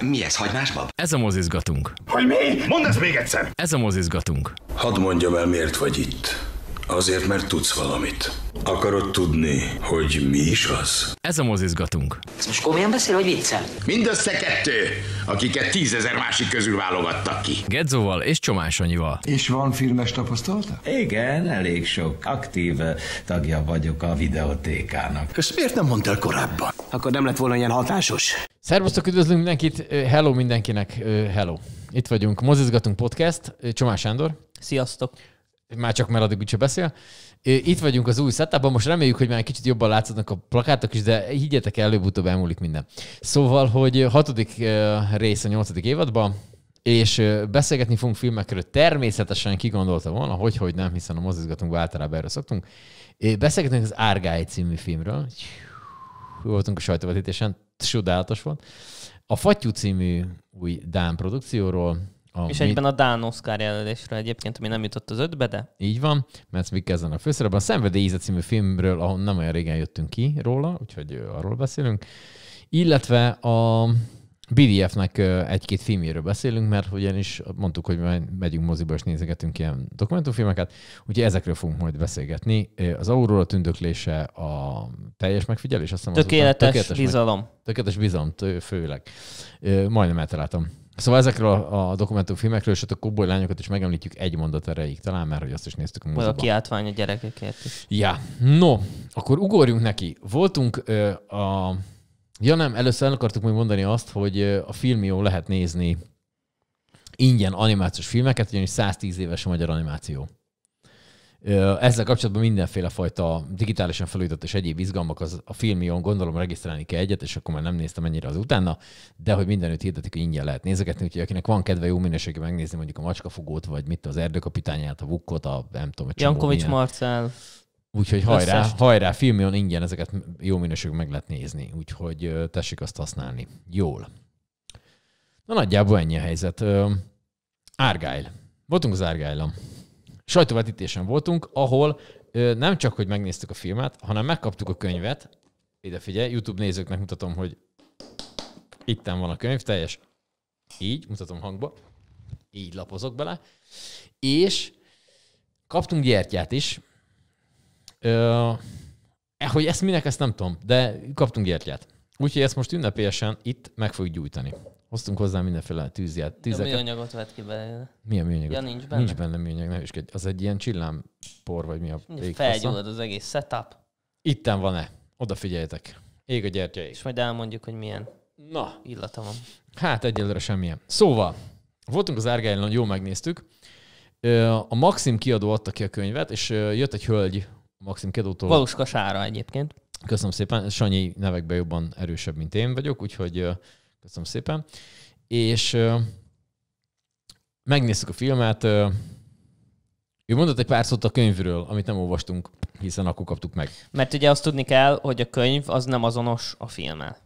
Mi ez, hagymásbab? Ez a mozizgatunk. Hogy mi? Mondd ezt még egyszer! Ez a mozizgatunk. Hadd mondjam el, miért vagy itt. Azért, mert tudsz valamit. Akarod tudni, hogy mi is az? Ez a mozizgatunk. Ez most komolyan beszél, hogy viccel? Mindössze kettő, akiket tízezer másik közül válogattak ki. Gedzóval és Csomásanyival. És van filmes tapasztalata? Igen, elég sok. Aktív eh, tagja vagyok a videotékának. És miért nem mondtál korábban? Akkor nem lett volna ilyen hatásos. Szervusztok, üdvözlünk mindenkit. Eh, hello mindenkinek. Eh, hello. Itt vagyunk, mozizgatunk podcast. Csomás Sándor. Sziasztok már csak melodikus beszél. Itt vagyunk az új setupban, most reméljük, hogy már egy kicsit jobban látszanak a plakátok is, de higgyetek, előbb-utóbb elmúlik minden. Szóval, hogy hatodik rész a nyolcadik évadban, és beszélgetni fogunk filmekről. Természetesen kigondolta volna, hogy, hogy nem, hiszen a mozizgatunkban általában erre szoktunk. Beszélgetünk az Árgály című filmről. Voltunk a sajtóvetítésen, csodálatos volt. A Fattyú című új Dán produkcióról, a és mi... egyben a Dán Oscar jelölésről egyébként, ami nem jutott az ötbe, de... Így van, mert mi ezen a főszerepben. A Szenvedély íze című filmről, ahol nem olyan régen jöttünk ki róla, úgyhogy arról beszélünk. Illetve a BDF-nek egy-két filmjéről beszélünk, mert ugyanis mondtuk, hogy majd megyünk moziba és nézegetünk ilyen dokumentumfilmeket, úgyhogy ezekről fogunk majd beszélgetni. Az Aurora tündöklése, a teljes megfigyelés, azt hiszem tökéletes, az tökéletes bizalom. Meg, tökéletes bizalom, főleg. Majdnem eltaláltam. Szóval ezekről a, a dokumentumfilmekről, és a kóboly lányokat is megemlítjük egy mondat erejéig talán, már hogy azt is néztük a vagy a kiáltvány a gyerekekért is. Ja, no, akkor ugorjunk neki. Voltunk ö, a... Ja nem, először el akartuk még mondani azt, hogy a filmió lehet nézni ingyen animációs filmeket, ugyanis 110 éves a magyar animáció. Ezzel kapcsolatban mindenféle fajta digitálisan felújított és egyéb izgalmak az a filmion, gondolom regisztrálni kell egyet, és akkor már nem néztem ennyire az utána, de hogy mindenütt hirdetik, hogy ingyen lehet nézegetni, úgyhogy akinek van kedve jó minőségű megnézni mondjuk a macskafogót, vagy mit az erdőkapitányát, a vukkot, a nem tudom, a Jankovics Marcel. Úgyhogy hajrá, hajrá, filmion ingyen ezeket jó minőségű meg lehet nézni, úgyhogy tessék azt használni. Jól. Na nagyjából ennyi a helyzet. Árgáil. Voltunk az Árgáilom sajtóvetítésen voltunk, ahol ö, nem csak, hogy megnéztük a filmet, hanem megkaptuk a könyvet. Ide figyelj, YouTube nézőknek mutatom, hogy itten van a könyv, teljes. Így, mutatom hangba. Így lapozok bele. És kaptunk gyertyát is. Ö, eh, hogy ezt minek, ezt nem tudom, de kaptunk gyertyát. Úgyhogy ezt most ünnepélyesen itt meg fogjuk gyújtani. Hoztunk hozzá mindenféle tűzját, tűzeket. De műanyagot vett ki belőle. Milyen műanyagot? Ja, nincs benne. Nincs benne műanyag, ne üskedj. Az egy ilyen csillámpor, vagy mi a Felgyullad az egész setup. Itten van-e? Odafigyeljetek. Ég a gyertyai. És majd elmondjuk, hogy milyen Na. illata van. Hát egyelőre semmilyen. Szóval, voltunk az Árgályon, jó megnéztük. A Maxim kiadó adta ki a könyvet, és jött egy hölgy a Maxim kiadótól. Valuska Sára egyébként. Köszönöm szépen. Sanyi nevekben jobban erősebb, mint én vagyok, úgyhogy Köszönöm szépen. És megnéztük a filmet. ő mondott egy pár szót a könyvről, amit nem olvastunk, hiszen akkor kaptuk meg. Mert ugye azt tudni kell, hogy a könyv az nem azonos a filmmel.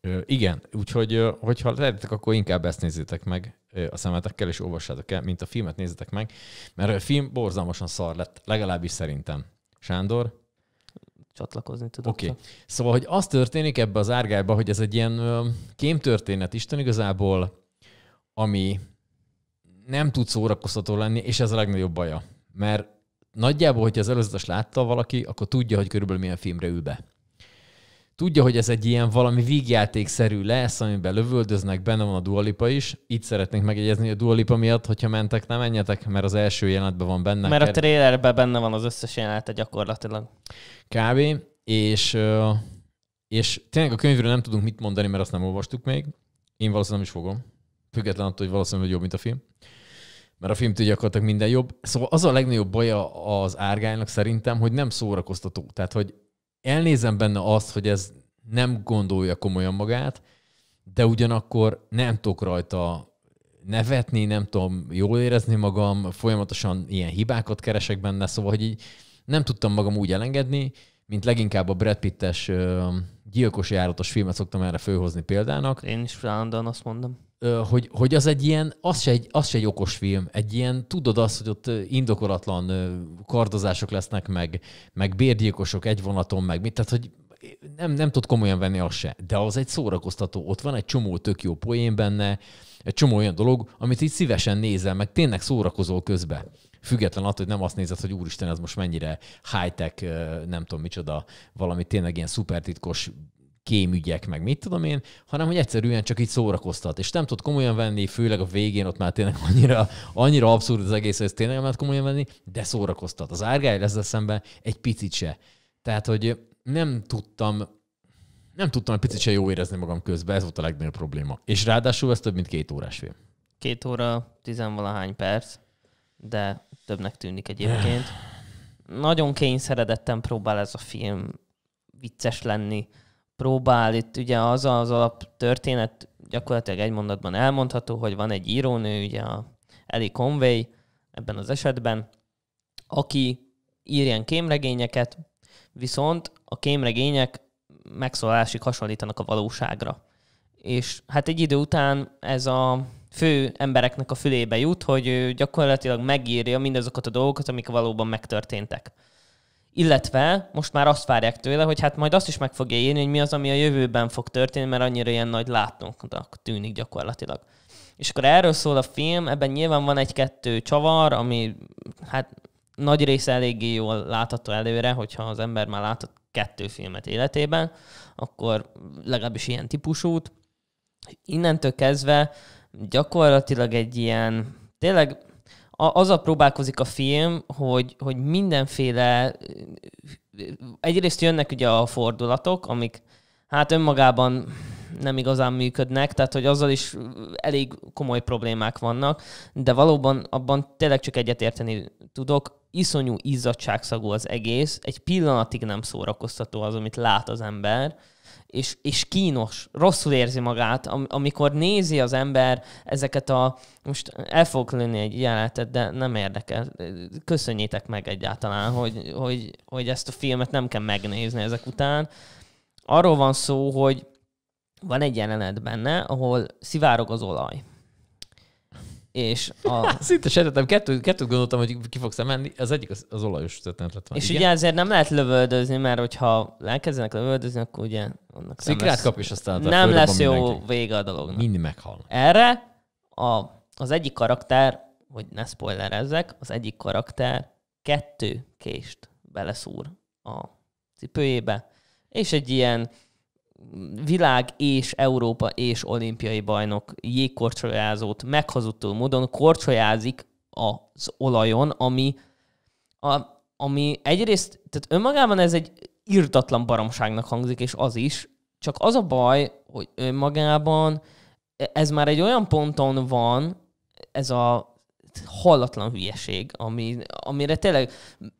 Ö, igen, úgyhogy hogyha lehetek, akkor inkább ezt nézzétek meg a szemetekkel, és olvassátok el, mint a filmet nézzétek meg, mert a film borzalmasan szar lett, legalábbis szerintem. Sándor? csatlakozni tudok. Oké. Okay. Szóval, hogy az történik ebbe az árgályba, hogy ez egy ilyen kémtörténet Isten igazából, ami nem tud szórakoztató lenni, és ez a legnagyobb baja. Mert nagyjából, hogyha az előzetes látta valaki, akkor tudja, hogy körülbelül milyen filmre ül be tudja, hogy ez egy ilyen valami vígjátékszerű lesz, amiben lövöldöznek, benne van a dualipa is. Itt szeretnénk megjegyezni a dualipa miatt, hogyha mentek, nem menjetek, mert az első jelenetben van benne. Mert a trailerben benne van az összes jelenet gyakorlatilag. Kb. És, és tényleg a könyvről nem tudunk mit mondani, mert azt nem olvastuk még. Én valószínűleg nem is fogom. Független attól, hogy valószínűleg jobb, mint a film mert a tudja, gyakorlatilag minden jobb. Szóval az a legnagyobb baja az árgánynak szerintem, hogy nem szórakoztató. Tehát, hogy elnézem benne azt, hogy ez nem gondolja komolyan magát, de ugyanakkor nem tudok rajta nevetni, nem tudom jól érezni magam, folyamatosan ilyen hibákat keresek benne, szóval hogy így nem tudtam magam úgy elengedni, mint leginkább a Brad Pittes gyilkos járatos filmet szoktam erre fölhozni példának. Én is állandóan azt mondom hogy, hogy az egy ilyen, az se egy, az se egy okos film, egy ilyen, tudod azt, hogy ott indokolatlan kardozások lesznek, meg, meg bérgyilkosok egy vonaton, meg mit, tehát hogy nem, nem tud komolyan venni azt se, de az egy szórakoztató, ott van egy csomó tök jó poén benne, egy csomó olyan dolog, amit így szívesen nézel, meg tényleg szórakozol közben. Független attól, hogy nem azt nézed, hogy úristen, ez most mennyire high-tech, nem tudom micsoda, valami tényleg ilyen szupertitkos kémügyek, meg mit tudom én, hanem hogy egyszerűen csak így szórakoztat. És nem tud komolyan venni, főleg a végén ott már tényleg annyira, annyira abszurd az egész, hogy ezt tényleg nem lehet komolyan venni, de szórakoztat. Az lesz ezzel szemben egy picit se. Tehát, hogy nem tudtam nem tudtam egy picit se jó érezni magam közben, ez volt a legnagyobb probléma. És ráadásul ez több mint két órás film. Két óra, tizenvalahány perc, de többnek tűnik egyébként. Nagyon kényszeredetten próbál ez a film vicces lenni próbál. Itt ugye az az alap történet gyakorlatilag egy mondatban elmondható, hogy van egy írónő, ugye a Ellie Conway ebben az esetben, aki ír ilyen kémregényeket, viszont a kémregények megszólásig hasonlítanak a valóságra. És hát egy idő után ez a fő embereknek a fülébe jut, hogy ő gyakorlatilag megírja mindazokat a dolgokat, amik valóban megtörténtek. Illetve most már azt várják tőle, hogy hát majd azt is meg fogja írni, hogy mi az, ami a jövőben fog történni, mert annyira ilyen nagy látnoknak tűnik gyakorlatilag. És akkor erről szól a film, ebben nyilván van egy-kettő csavar, ami hát nagy része eléggé jól látható előre, hogyha az ember már látott kettő filmet életében, akkor legalábbis ilyen típusút. Innentől kezdve gyakorlatilag egy ilyen, tényleg a, azzal próbálkozik a film, hogy, hogy mindenféle, egyrészt jönnek ugye a fordulatok, amik hát önmagában nem igazán működnek, tehát hogy azzal is elég komoly problémák vannak, de valóban abban tényleg csak egyetérteni tudok, iszonyú izzadságszagú az egész, egy pillanatig nem szórakoztató az, amit lát az ember, és, és kínos, rosszul érzi magát, am, amikor nézi az ember ezeket a, most el fogok lenni egy jelenetet, de nem érdekel. Köszönjétek meg egyáltalán, hogy, hogy, hogy ezt a filmet nem kell megnézni ezek után. Arról van szó, hogy van egy jelenet benne, ahol szivárog az olaj. És a... Szinte sejtettem, kettő, kettőt gondoltam, hogy ki fogsz menni, az egyik az, az olajos történet lett És Igen? ugye azért nem lehet lövöldözni, mert hogyha elkezdenek lövöldözni, akkor ugye annak Szikrát lesz... kap, is aztán Nem lesz jó mindenki. vége a dolognak. Mind meghal. Erre a, az egyik karakter, hogy ne spoilerezzek, az egyik karakter kettő kést beleszúr a cipőjébe, és egy ilyen világ és Európa és olimpiai bajnok jégkorcsolyázót meghazudtó módon korcsolyázik az olajon, ami, a, ami egyrészt, tehát önmagában ez egy írtatlan baromságnak hangzik, és az is, csak az a baj, hogy önmagában ez már egy olyan ponton van, ez a hallatlan hülyeség, ami, amire tényleg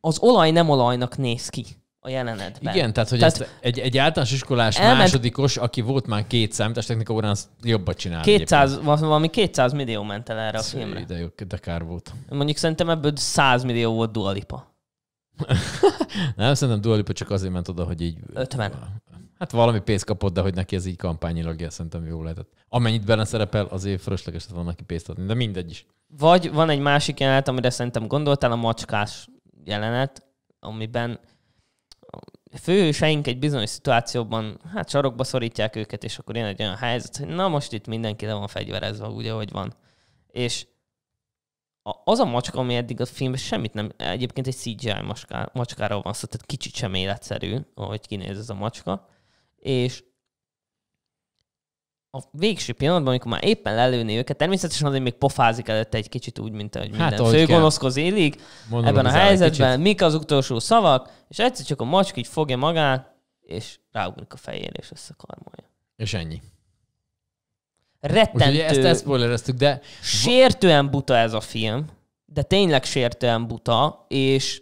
az olaj nem olajnak néz ki a jelenetben. Igen, tehát hogy tehát ezt egy, egy általános iskolás elment, másodikos, aki volt már két technika órán, az jobbat csinál. 200, egyébként. valami 200 millió ment el erre a Szé, filmre. De, jó, de kár volt. Mondjuk szerintem ebből 100 millió volt dualipa. nem, szerintem dualipa csak azért ment oda, hogy így... 50. Hát valami pénzt kapott, de hogy neki ez így kampányilag ja, szerintem jó lehetett. Amennyit benne szerepel, azért fölösleges van neki pénzt adni, de mindegy is. Vagy van egy másik jelenet, amire szerintem gondoltál, a macskás jelenet, amiben főhőseink egy bizonyos szituációban, hát sarokba szorítják őket, és akkor jön egy olyan helyzet, hogy na most itt mindenki le van fegyverezve, úgy, ahogy van. És az a macska, ami eddig a filmben semmit nem, egyébként egy CGI macská, macskáról van szó, tehát kicsit sem életszerű, ahogy kinéz ez a macska, és a végső pillanatban, amikor már éppen lelőni őket, természetesen azért még pofázik előtte egy kicsit úgy, mint hát, minden főgonoszkoz élik Mondom ebben a helyzetben, mik az utolsó szavak, és egyszer csak a macska így fogja magát, és ráugrik a fejére, és összekarmolja. És ennyi. Rettentő. Úgyhogy ezt, ezt de... Sértően buta ez a film, de tényleg sértően buta, és,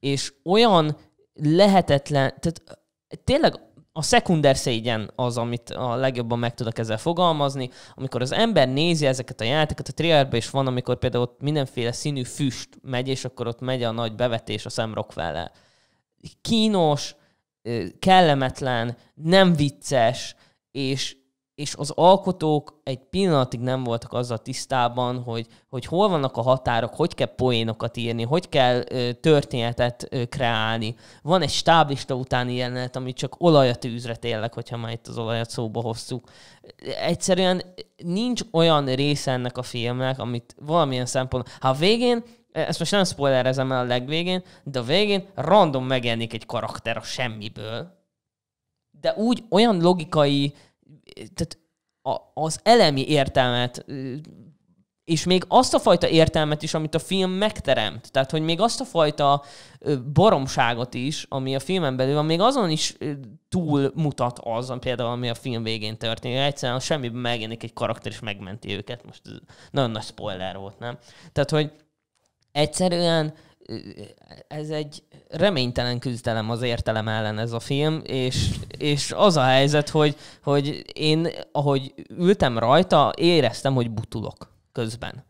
és olyan lehetetlen, tehát tényleg a szekunder szégyen az, amit a legjobban meg tudok ezzel fogalmazni. Amikor az ember nézi ezeket a játékokat, a trailerben is van, amikor például ott mindenféle színű füst megy, és akkor ott megy a nagy bevetés a Sam vele. Kínos, kellemetlen, nem vicces, és és az alkotók egy pillanatig nem voltak azzal tisztában, hogy, hogy hol vannak a határok, hogy kell poénokat írni, hogy kell ö, történetet ö, kreálni. Van egy stáblista utáni jelenet, ami csak olaj a tűzre tényleg, hogyha már itt az olajat szóba hoztuk. Egyszerűen nincs olyan része ennek a filmnek, amit valamilyen szempont. Ha a végén ezt most nem spoilerezem el a legvégén, de a végén random megjelenik egy karakter a semmiből. De úgy olyan logikai tehát az elemi értelmet és még azt a fajta értelmet is, amit a film megteremt. Tehát, hogy még azt a fajta boromságot is, ami a filmen belül van, még azon is túl mutat az, például ami a film végén történik. Egyszerűen semmiben megjelenik egy karakter, és megmenti őket. Most nagyon nagy spoiler volt, nem? Tehát, hogy egyszerűen ez egy reménytelen küzdelem az értelem ellen ez a film, és, és az a helyzet, hogy, hogy én, ahogy ültem rajta, éreztem, hogy butulok közben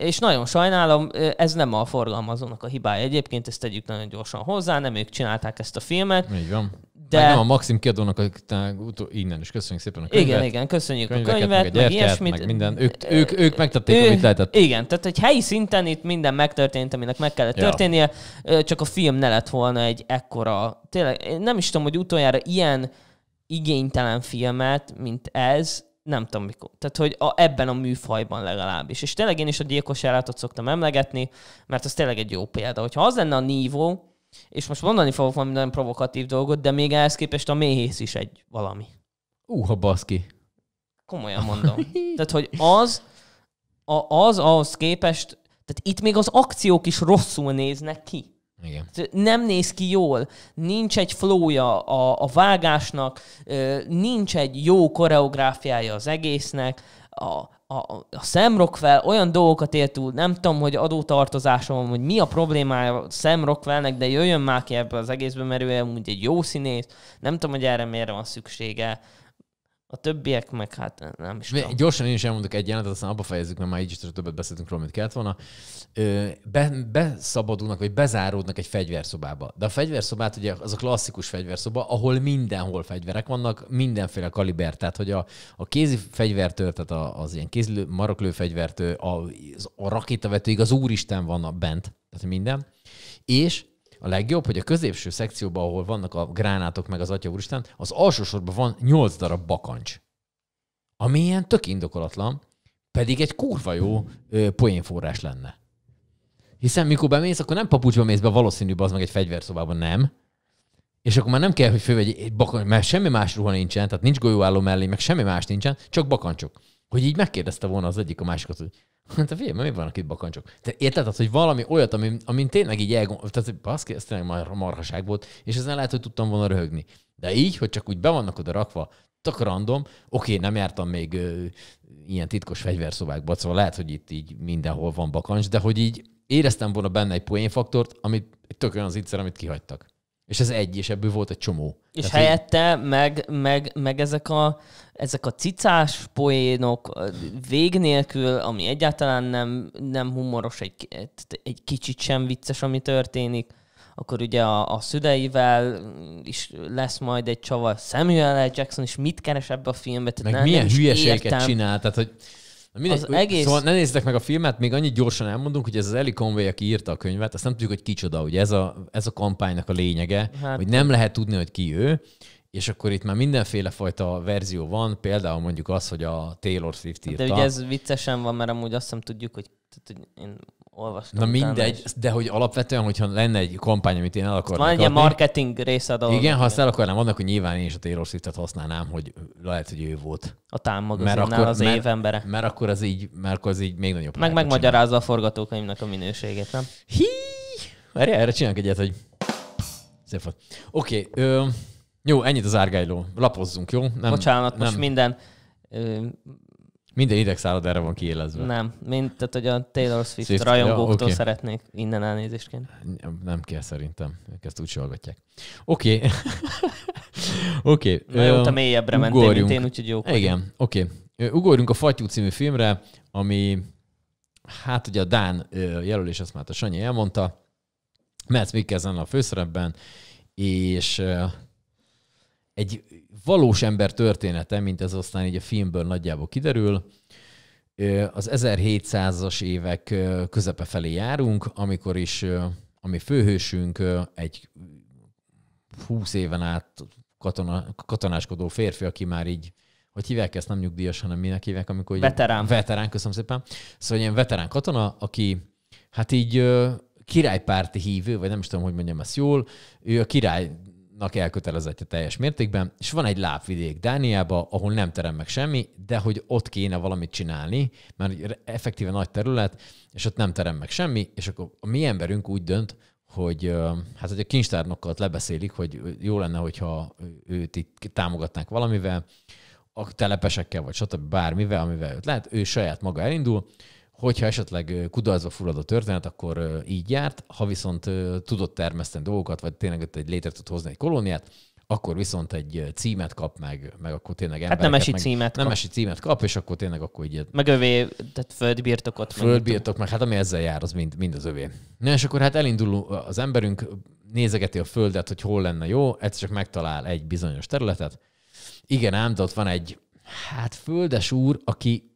és nagyon sajnálom, ez nem a forgalmazónak a hibája egyébként, ezt tegyük nagyon gyorsan hozzá, nem ők csinálták ezt a filmet. Így van. De... Meg nem a Maxim kiadónak, akik innen is köszönjük szépen a könyvet. Igen, igen, köszönjük a könyvet, meg, meg Meg minden. Ők, ők, ők megtették, ő, amit lehetett. Igen, tehát egy helyi szinten itt minden megtörtént, aminek meg kellett ja. történnie, csak a film ne lett volna egy ekkora, tényleg, nem is tudom, hogy utoljára ilyen igénytelen filmet, mint ez, nem tudom mikor. Tehát, hogy a, ebben a műfajban legalábbis. És tényleg én is a gyilkos járatot szoktam emlegetni, mert az tényleg egy jó példa. Hogyha az lenne a nívó, és most mondani fogok valami nagyon provokatív dolgot, de még ehhez képest a méhész is egy valami. Úha, uh, baszki. Komolyan mondom. Tehát, hogy az, a, az ahhoz képest, tehát itt még az akciók is rosszul néznek ki. Igen. Nem néz ki jól, nincs egy flója a, a vágásnak, nincs egy jó koreográfiája az egésznek, a, a, a Sam Rockwell olyan dolgokat ért túl, nem tudom, hogy adótartozása van, hogy mi a problémája Sam Rockwellnek, de jöjjön már ki ebből az egészből, mert ő egy jó színész, nem tudom, hogy erre miért van szüksége. A többiek meg hát nem is tudom. Gyorsan én is elmondok egy jelentet, aztán abba fejezzük, mert már így is többet beszéltünk róla, mint kellett volna. Be, beszabadulnak, vagy bezáródnak egy fegyverszobába. De a fegyverszobát ugye az a klasszikus fegyverszoba, ahol mindenhol fegyverek vannak, mindenféle kaliber. Tehát, hogy a, a kézi fegyvertől, tehát az, az ilyen kézlő, maroklő fegyvertől, a, a rakétavetőig az úristen van bent. Tehát minden. És a legjobb, hogy a középső szekcióban, ahol vannak a gránátok meg az Atya Úristen, az alsó sorban van 8 darab bakancs. Ami ilyen tök indokolatlan, pedig egy kurva jó ö, poénforrás lenne. Hiszen mikor bemész, akkor nem papucsba mész be, valószínűbb az meg egy fegyverszobában, nem. És akkor már nem kell, hogy fővegy egy bakancs, mert semmi más ruha nincsen, tehát nincs golyóálló mellé, meg semmi más nincsen, csak bakancsok hogy így megkérdezte volna az egyik a másikat, hogy te hát, figyelj, mi vannak itt bakancsok? Te érted, az, hogy valami olyat, amin, amin tényleg így elgondolom, tehát baszki, ez tényleg mar- marhaság volt, és ezen lehet, hogy tudtam volna röhögni. De így, hogy csak úgy be vannak oda rakva, tök random, oké, nem jártam még ö, ilyen titkos fegyverszobákba, szóval lehet, hogy itt így mindenhol van bakancs, de hogy így éreztem volna benne egy poénfaktort, amit tök olyan az ígyszer, amit kihagytak. És ez egy, és ebből volt egy csomó. És Tehát, helyette hogy... meg, meg, meg ezek, a, ezek a cicás poénok vég nélkül, ami egyáltalán nem, nem humoros, egy, egy kicsit sem vicces, ami történik. Akkor ugye a, a szüleivel is lesz majd egy csavar. Samuel L. Jackson is mit keres ebbe a filmbe? Tehát Meg nem, milyen nem hülyeséget csinál, tehát hogy Mindegy, az úgy, egész... Szóval ne nézzetek meg a filmet, még annyit gyorsan elmondunk, hogy ez az Eli Conway, aki írta a könyvet, azt nem tudjuk, hogy kicsoda, ugye ez a, ez a kampánynak a lényege, hát... hogy nem lehet tudni, hogy ki ő, és akkor itt már mindenféle fajta verzió van, például mondjuk az, hogy a Taylor Swift írta. De ugye ez viccesen van, mert amúgy azt sem tudjuk, hogy én olvastam. Na mindegy, is. de hogy alapvetően, hogyha lenne egy kampány, amit én el akarnék Van egy ilyen marketing része a dolog. Igen, ha azt el akarnám annak, hogy nyilván én is a Taylor Swift-et használnám, hogy lehet, hogy ő volt. A támmagozinnál az, az mert, év embere. Mert akkor az így, mert akkor az így még nagyobb. Meg megmagyarázza a forgatókönyvnek a minőségét, nem? Hí! Erre, erre csinálok egyet, hogy... Szép volt. Oké, okay, ö, jó, ennyit az árgájló. Lapozzunk, jó? Nem, Bocsánat, nem. most minden ö, minden idegszállat erre van kiélezve. Nem, mint, tehát hogy a Taylor Swift, Swift rajongóktól ja, okay. szeretnék innen elnézésként. Nem, nem kell szerintem, ők ezt úgy hallgatják. Oké. oké. okay. Na mélyebbre ugorjunk. mentél, mint én, úgyhogy jó. Igen, oké. Okay. Ugorjunk a Fatyú című filmre, ami hát ugye a Dán jelölés, azt már a Sanyi elmondta, Matt Mikkelsen a főszerepben, és egy valós ember története, mint ez aztán így a filmből nagyjából kiderül, az 1700-as évek közepe felé járunk, amikor is ami főhősünk egy 20 éven át katona, katonáskodó férfi, aki már így hogy hívják ezt, nem nyugdíjas, hanem minek hívják, amikor... Veterán. Veterán, köszönöm szépen. Szóval ilyen veterán katona, aki hát így királypárti hívő, vagy nem is tudom, hogy mondjam ezt jól, ő a király nak elkötelezettje teljes mértékben, és van egy lápvidék Dániába, ahol nem terem meg semmi, de hogy ott kéne valamit csinálni, mert effektíve nagy terület, és ott nem terem meg semmi, és akkor a mi emberünk úgy dönt, hogy hát hogy a kincstárnokkal lebeszélik, hogy jó lenne, hogyha őt itt támogatnák valamivel, a telepesekkel, vagy stb. bármivel, amivel őt lehet, ő saját maga elindul, hogyha esetleg kudarcba furad a történet, akkor így járt, ha viszont tudott termeszteni dolgokat, vagy tényleg egy létre tud hozni egy kolóniát, akkor viszont egy címet kap meg, meg akkor tényleg hát embereket, Hát nemesi meg, címet nem kap. Nemesi címet kap, és akkor tényleg akkor így... Meg övé, tehát földbirtokot. Földbirtok, meg hát ami ezzel jár, az mind, mind az övé. Na és akkor hát elindul az emberünk, nézegeti a földet, hogy hol lenne jó, egyszer csak megtalál egy bizonyos területet. Igen ám, de ott van egy hát földes úr, aki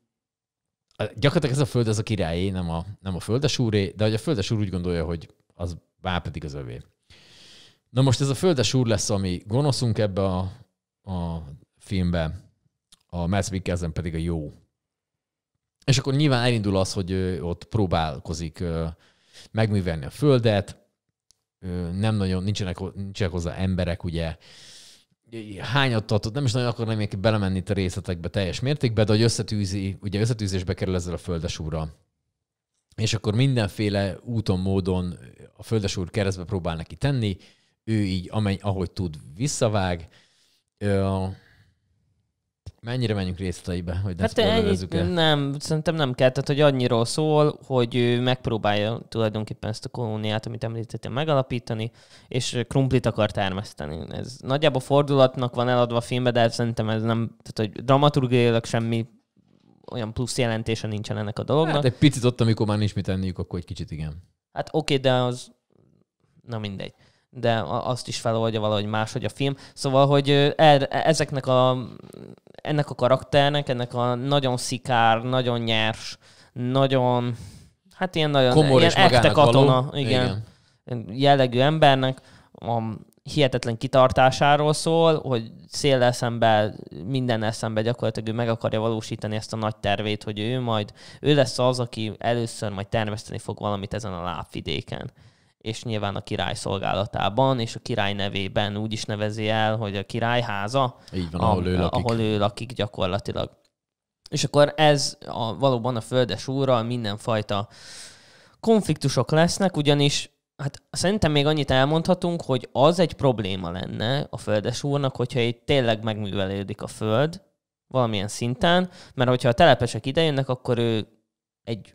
gyakorlatilag ez a föld az a királyé, nem a, nem a úré, de hogy a úr úgy gondolja, hogy az már pedig az övé. Na most ez a úr lesz, ami gonoszunk ebbe a, a filmbe, a Mads Mikkelsen pedig a jó. És akkor nyilván elindul az, hogy ő ott próbálkozik megművelni a földet, nem nagyon, nincsenek, nincsenek hozzá emberek, ugye, hányat tartott, nem is nagyon akarnám még belemenni itt a részletekbe teljes mértékben, de hogy összetűzi, ugye összetűzésbe kerül ezzel a földesúrral. És akkor mindenféle úton, módon a földesúr keresztbe próbál neki tenni, ő így, amely, ahogy tud, visszavág. Ö, Mennyire menjünk részleteibe, hogy ne hát ennyit, el? Nem, szerintem nem kell. Tehát, hogy annyiról szól, hogy ő megpróbálja tulajdonképpen ezt a kolóniát, amit említettem, megalapítani, és krumplit akar termeszteni. Ez nagyjából fordulatnak van eladva a filmbe, de szerintem ez nem, tehát, hogy dramaturgiailag semmi olyan plusz jelentése nincsen ennek a dolognak. Hát egy picit ott, amikor már nincs mit tenniük, akkor egy kicsit igen. Hát oké, okay, de az... Na mindegy de azt is feloldja valahogy máshogy a film. Szóval, hogy er, ezeknek a, ennek a karakternek, ennek a nagyon szikár, nagyon nyers, nagyon, hát ilyen nagyon Komor ilyen ekte katona, való. igen, igen, jellegű embernek a hihetetlen kitartásáról szól, hogy szél eszembe, minden eszembe gyakorlatilag ő meg akarja valósítani ezt a nagy tervét, hogy ő majd, ő lesz az, aki először majd termeszteni fog valamit ezen a lábvidéken és nyilván a király szolgálatában, és a király nevében úgy is nevezi el, hogy a királyháza, Így van, ahol, a, ő lakik. ahol ő lakik gyakorlatilag. És akkor ez a, valóban a földes úrral mindenfajta konfliktusok lesznek, ugyanis hát szerintem még annyit elmondhatunk, hogy az egy probléma lenne a földes úrnak, hogyha itt tényleg megművelődik a föld valamilyen szinten, mert hogyha a telepesek idejönnek, akkor ő egy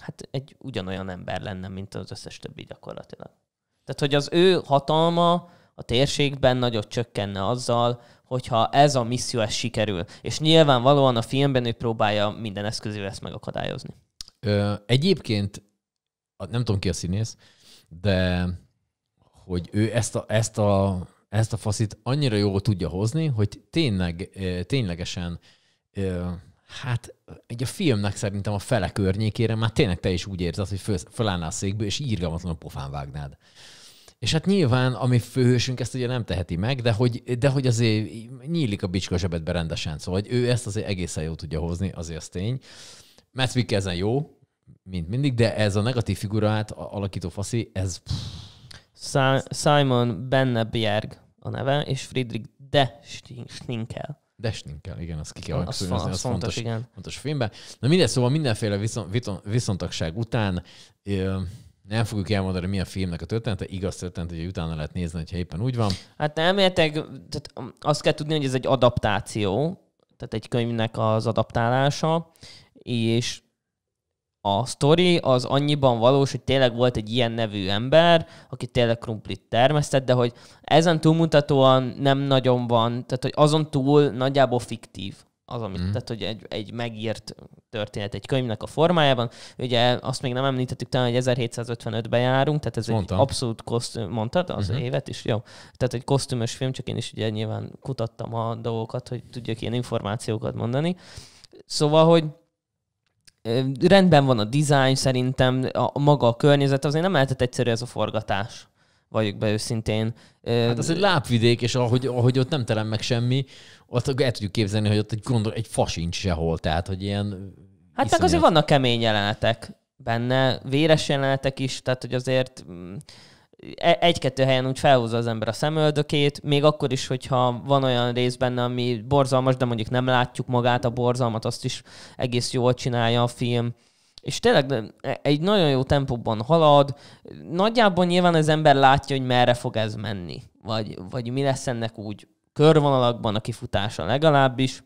hát egy ugyanolyan ember lenne, mint az összes többi gyakorlatilag. Tehát, hogy az ő hatalma a térségben nagyot csökkenne azzal, hogyha ez a misszió ez sikerül. És nyilvánvalóan a filmben ő próbálja minden eszközével ezt megakadályozni. Ö, egyébként, nem tudom ki a színész, de hogy ő ezt a, ezt a, ezt a faszit annyira jól tudja hozni, hogy tényleg, ténylegesen Hát egy a filmnek szerintem a fele környékére már tényleg te is úgy érzed, hogy föl, fölállnál a székből, és írgalmatlanul pofán vágnád. És hát nyilván, ami főhősünk ezt ugye nem teheti meg, de hogy, de hogy azért nyílik a bicska zsebedbe rendesen. Szóval hogy ő ezt azért egészen jól tudja hozni, azért az tény. Matt Wick ezen jó, mint mindig, de ez a negatív figurát alakító faszi, ez... Simon Bjerg a neve, és Friedrich de Stinkel. Desning kell, igen, azt ki kell az, az, az, az fontos, igen. fontos filmben. Na mindegy, szóval mindenféle viszont, viszontagság után ö, nem fogjuk elmondani, mi a filmnek a története, igaz történet, hogy utána lehet nézni, hogyha éppen úgy van. Hát elméletek, tehát azt kell tudni, hogy ez egy adaptáció, tehát egy könyvnek az adaptálása, és a sztori az annyiban valós, hogy tényleg volt egy ilyen nevű ember, aki tényleg krumplit termesztett, de hogy ezen túlmutatóan nem nagyon van, tehát hogy azon túl nagyjából fiktív az, amit, mm. tehát hogy egy, egy megírt történet egy könyvnek a formájában. Ugye azt még nem említettük talán, hogy 1755-ben járunk, tehát ez Mondtam. egy abszolút kosztüm, mondtad az mm-hmm. évet is, jó. Tehát egy kosztümös film, csak én is ugye nyilván kutattam a dolgokat, hogy tudjak ilyen információkat mondani. Szóval, hogy rendben van a design szerintem, a, a maga a környezet, azért nem lehetett egyszerű ez a forgatás vagyok be őszintén. Hát az egy lápvidék, és ahogy, ahogy ott nem terem meg semmi, ott el tudjuk képzelni, hogy ott egy, gondol, egy fa sincs sehol, tehát hogy ilyen... Hát meg azért vannak kemény jelenetek benne, véres jelenetek is, tehát hogy azért mm, E, egy-kettő helyen úgy felhúzza az ember a szemöldökét, még akkor is, hogyha van olyan rész benne, ami borzalmas, de mondjuk nem látjuk magát a borzalmat, azt is egész jól csinálja a film. És tényleg egy nagyon jó tempóban halad, nagyjából nyilván az ember látja, hogy merre fog ez menni, vagy, vagy mi lesz ennek úgy körvonalakban a kifutása legalábbis.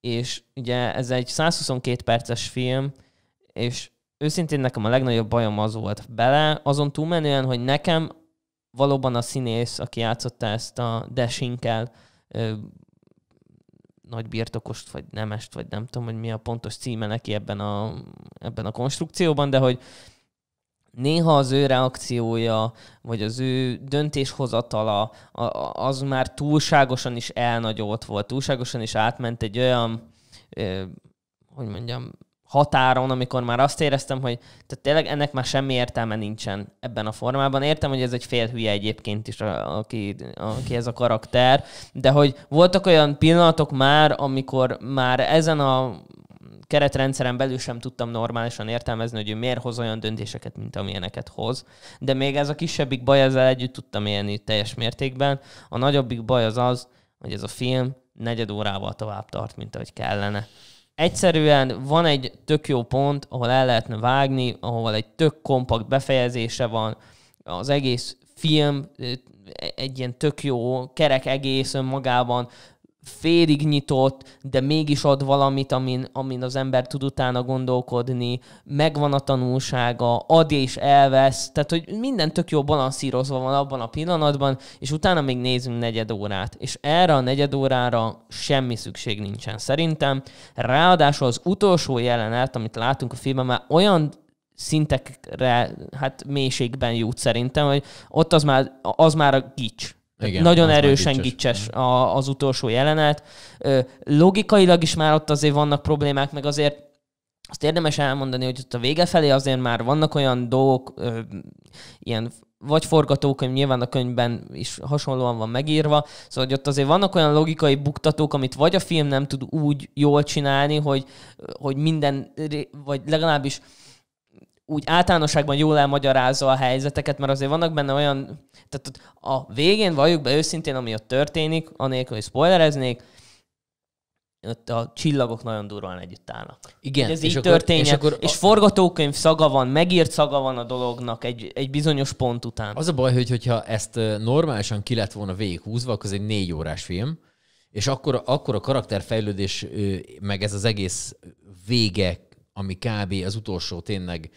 És ugye ez egy 122 perces film, és őszintén nekem a legnagyobb bajom az volt bele, azon túlmenően, hogy nekem valóban a színész, aki játszotta ezt a Desinkel nagy birtokost, vagy nemest, vagy nem tudom, hogy mi a pontos címe neki ebben a, ebben a konstrukcióban, de hogy néha az ő reakciója, vagy az ő döntéshozatala, az már túlságosan is elnagyolt volt, túlságosan is átment egy olyan, hogy mondjam, határon, amikor már azt éreztem, hogy tehát tényleg ennek már semmi értelme nincsen ebben a formában. Értem, hogy ez egy fél hülye egyébként is, aki, aki ez a karakter, de hogy voltak olyan pillanatok már, amikor már ezen a keretrendszeren belül sem tudtam normálisan értelmezni, hogy ő miért hoz olyan döntéseket, mint amilyeneket hoz. De még ez a kisebbik baj, ezzel együtt tudtam élni teljes mértékben. A nagyobbik baj az az, hogy ez a film negyed órával tovább tart, mint ahogy kellene egyszerűen van egy tök jó pont, ahol el lehetne vágni, ahol egy tök kompakt befejezése van, az egész film egy ilyen tök jó kerek egész önmagában, félig nyitott, de mégis ad valamit, amin, amin az ember tud utána gondolkodni, megvan a tanulsága, ad és elvesz, tehát hogy minden tök jó balanszírozva van abban a pillanatban, és utána még nézünk negyed órát. És erre a negyed órára semmi szükség nincsen szerintem. Ráadásul az utolsó jelenet, amit látunk a filmben, már olyan szintekre, hát mélységben jut szerintem, hogy ott az már, az már a gics igen, nagyon erősen gicses, a az utolsó jelenet. Logikailag is már ott azért vannak problémák, meg azért azt érdemes elmondani, hogy ott a vége felé azért már vannak olyan dolgok, ö, ilyen vagy forgatókönyv, nyilván a könyvben is hasonlóan van megírva, szóval hogy ott azért vannak olyan logikai buktatók, amit vagy a film nem tud úgy jól csinálni, hogy, hogy minden, vagy legalábbis úgy általánosságban jól elmagyarázza a helyzeteket, mert azért vannak benne olyan, tehát a végén valljuk be őszintén, ami ott történik, anélkül, hogy spoilereznék, ott a csillagok nagyon durván együtt állnak. Igen. ez és így akkor, és, akkor a... és forgatókönyv szaga van, megírt szaga van a dolognak egy, egy bizonyos pont után. Az a baj, hogy hogyha ezt normálisan ki lett volna végighúzva, akkor ez egy négy órás film, és akkor, akkor a karakterfejlődés, meg ez az egész vége, ami kb. az utolsó tényleg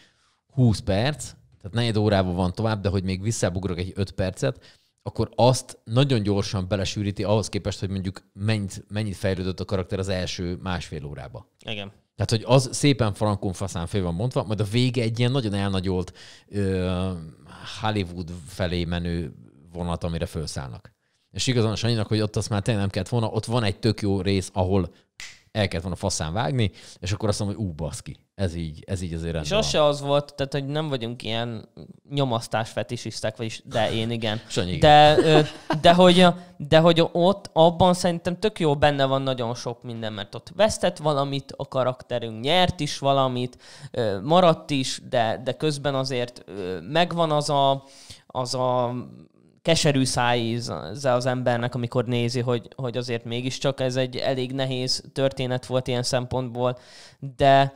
20 perc, tehát negyed órában van tovább, de hogy még visszabugrok egy 5 percet, akkor azt nagyon gyorsan belesűríti ahhoz képest, hogy mondjuk mennyit, mennyit fejlődött a karakter az első másfél órába. Igen. Tehát, hogy az szépen frankon faszán fél van mondva, majd a vége egy ilyen nagyon elnagyolt ö, Hollywood felé menő vonat, amire felszállnak. És igazán Sanyinak, hogy ott azt már tényleg nem kellett volna, ott van egy tök jó rész, ahol el kellett volna faszán vágni, és akkor azt mondom, hogy ú, baszki, ez így, ez így azért rendben. És az se az volt, tehát hogy nem vagyunk ilyen nyomasztás fetisisztek, vagyis de én igen. Sanyi, de, igen. De, de, hogy, de hogy ott abban szerintem tök jó benne van nagyon sok minden, mert ott vesztett valamit a karakterünk, nyert is valamit, maradt is, de, de közben azért megvan az a, az a keserű szájíze az embernek, amikor nézi, hogy, hogy azért mégiscsak ez egy elég nehéz történet volt ilyen szempontból, de,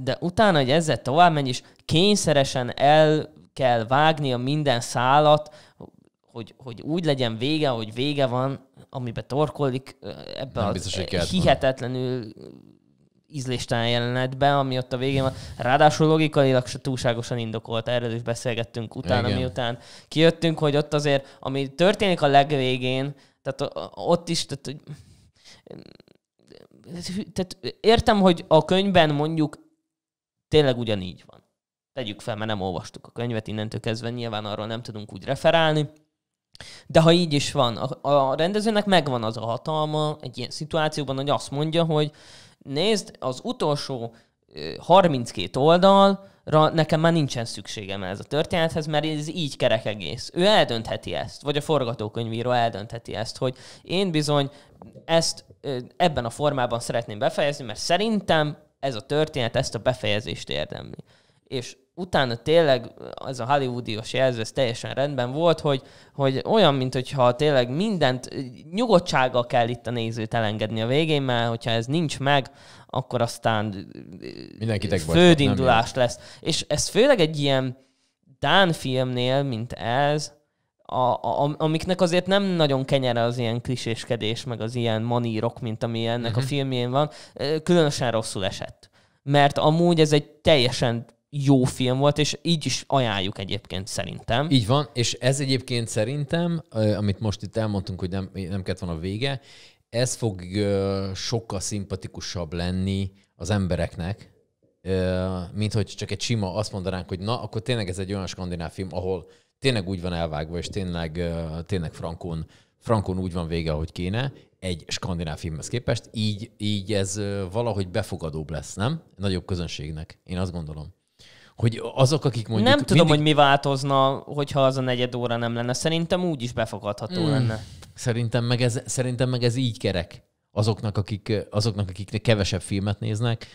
de utána, hogy ezzel tovább menj, és kényszeresen el kell vágni a minden szálat, hogy, hogy úgy legyen vége, hogy vége van, amiben torkolik, ebbe nem az biztos, hihetetlenül van ízléstelen jelenetbe, ami ott a végén van. Ráadásul logikailag se túlságosan indokolt, erről is beszélgettünk utána, Igen. miután kijöttünk, hogy ott azért, ami történik a legvégén, tehát ott is, tehát, tehát értem, hogy a könyvben mondjuk tényleg ugyanígy van. Tegyük fel, mert nem olvastuk a könyvet, innentől kezdve nyilván arról nem tudunk úgy referálni. De ha így is van, a, a rendezőnek megvan az a hatalma egy ilyen szituációban, hogy azt mondja, hogy nézd, az utolsó 32 oldalra nekem már nincsen szükségem ez a történethez, mert ez így kerek egész. Ő eldöntheti ezt, vagy a forgatókönyvíró eldöntheti ezt, hogy én bizony ezt ebben a formában szeretném befejezni, mert szerintem ez a történet ezt a befejezést érdemli. És utána tényleg az a hollywoodios jelző, ez teljesen rendben volt, hogy, hogy olyan, mint hogyha tényleg mindent nyugodtsággal kell itt a nézőt elengedni a végén, mert hogyha ez nincs meg, akkor aztán földindulás lesz. És ez főleg egy ilyen Dán filmnél, mint ez, a, a, amiknek azért nem nagyon kenyere az ilyen kliséskedés, meg az ilyen manírok, mint ami ennek uh-huh. a mhm. filmjén van, különösen rosszul esett. Mert amúgy ez egy teljesen jó film volt, és így is ajánljuk egyébként szerintem. Így van, és ez egyébként szerintem, amit most itt elmondtunk, hogy nem, nem kellett volna a vége, ez fog sokkal szimpatikusabb lenni az embereknek, mint hogy csak egy sima azt mondanánk, hogy na, akkor tényleg ez egy olyan skandináv film, ahol tényleg úgy van elvágva, és tényleg, tényleg frankon, frankon úgy van vége, ahogy kéne, egy skandináv filmhez képest, így, így ez valahogy befogadóbb lesz, nem? Nagyobb közönségnek, én azt gondolom hogy azok, akik mondjuk... Nem tudom, mindig... hogy mi változna, hogyha az a negyed óra nem lenne. Szerintem úgy is befogadható mm. lenne. Szerintem meg, ez, szerintem meg ez így kerek azoknak, akik, azoknak, akik kevesebb filmet néznek.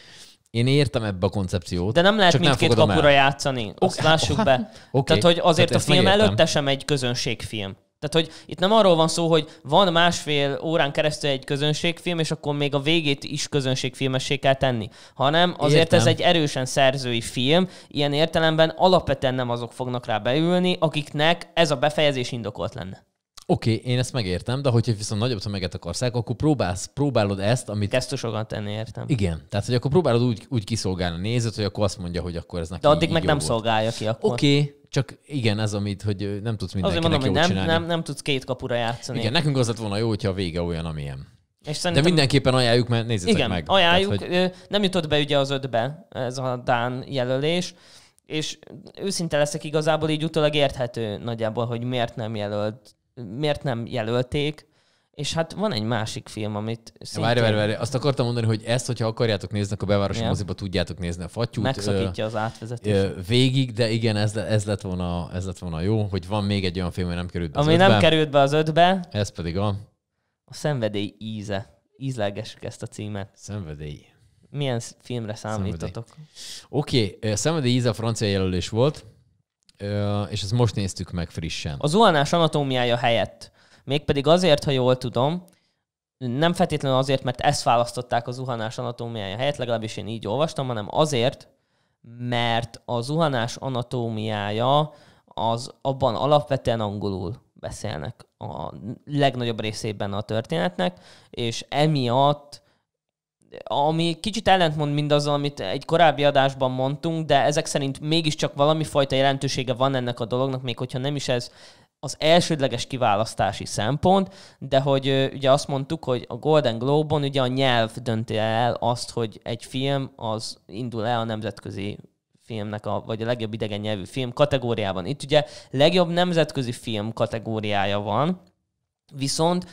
Én értem ebbe a koncepciót. De nem lehet csak mindkét nem kapura el. játszani. Azt okay. lássuk be. Okay. Tehát, hogy azért Tehát a film előtte sem egy közönségfilm. Tehát, hogy itt nem arról van szó, hogy van másfél órán keresztül egy közönségfilm, és akkor még a végét is közönségfilmessé kell tenni, hanem azért Értem. ez egy erősen szerzői film, ilyen értelemben alapvetően nem azok fognak rá beülni, akiknek ez a befejezés indokolt lenne. Oké, okay, én ezt megértem, de hogyha viszont nagyobb tömeget akarsz, akkor próbálsz, próbálod ezt, amit... sokan tenni, értem. Igen, tehát hogy akkor próbálod úgy, úgy kiszolgálni a nézőt, hogy akkor azt mondja, hogy akkor ez neki De addig meg nem volt. szolgálja ki akkor. Oké, okay, csak igen, ez amit, hogy nem tudsz mindenkinek Azért mondom, hogy nem, csinálni. nem, nem tudsz két kapura játszani. Igen, nekünk az lett volna jó, hogyha a vége olyan, amilyen. És De mindenképpen ajánljuk, mert nézzétek igen, meg. ajánljuk. Tehát, hogy... Nem jutott be ugye az ötbe ez a Dán jelölés, és őszinte leszek igazából így utólag érthető nagyjából, hogy miért nem jelölt, miért nem jelölték és hát van egy másik film, amit szintén... Várj, várj, várj. Azt akartam mondani, hogy ezt, hogyha akarjátok nézni, akkor bevárosi yeah. moziba tudjátok nézni a fattyút. Megszakítja az átvezetést. végig, de igen, ez, ez, lett volna, ez lett volna jó, hogy van még egy olyan film, ami nem került be az Ami ötbe. nem került be az ötbe. Ez pedig a... A szenvedély íze. Ízlelgessük ezt a címet. Szenvedély. Milyen filmre számítatok? Oké, okay. Szenvedély íze a francia jelölés volt, és ezt most néztük meg frissen. Az zuhanás anatómiája helyett Mégpedig azért, ha jól tudom, nem feltétlenül azért, mert ezt választották a zuhanás anatómiája helyett, legalábbis én így olvastam, hanem azért, mert a zuhanás anatómiája az abban alapvetően angolul beszélnek a legnagyobb részében a történetnek, és emiatt ami kicsit ellentmond mindazzal, amit egy korábbi adásban mondtunk, de ezek szerint mégiscsak valami fajta jelentősége van ennek a dolognak, még hogyha nem is ez az elsődleges kiválasztási szempont, de hogy ugye azt mondtuk, hogy a Golden Globe-on ugye a nyelv dönti el azt, hogy egy film az indul el a nemzetközi filmnek, a, vagy a legjobb idegen nyelvű film kategóriában. Itt ugye legjobb nemzetközi film kategóriája van, Viszont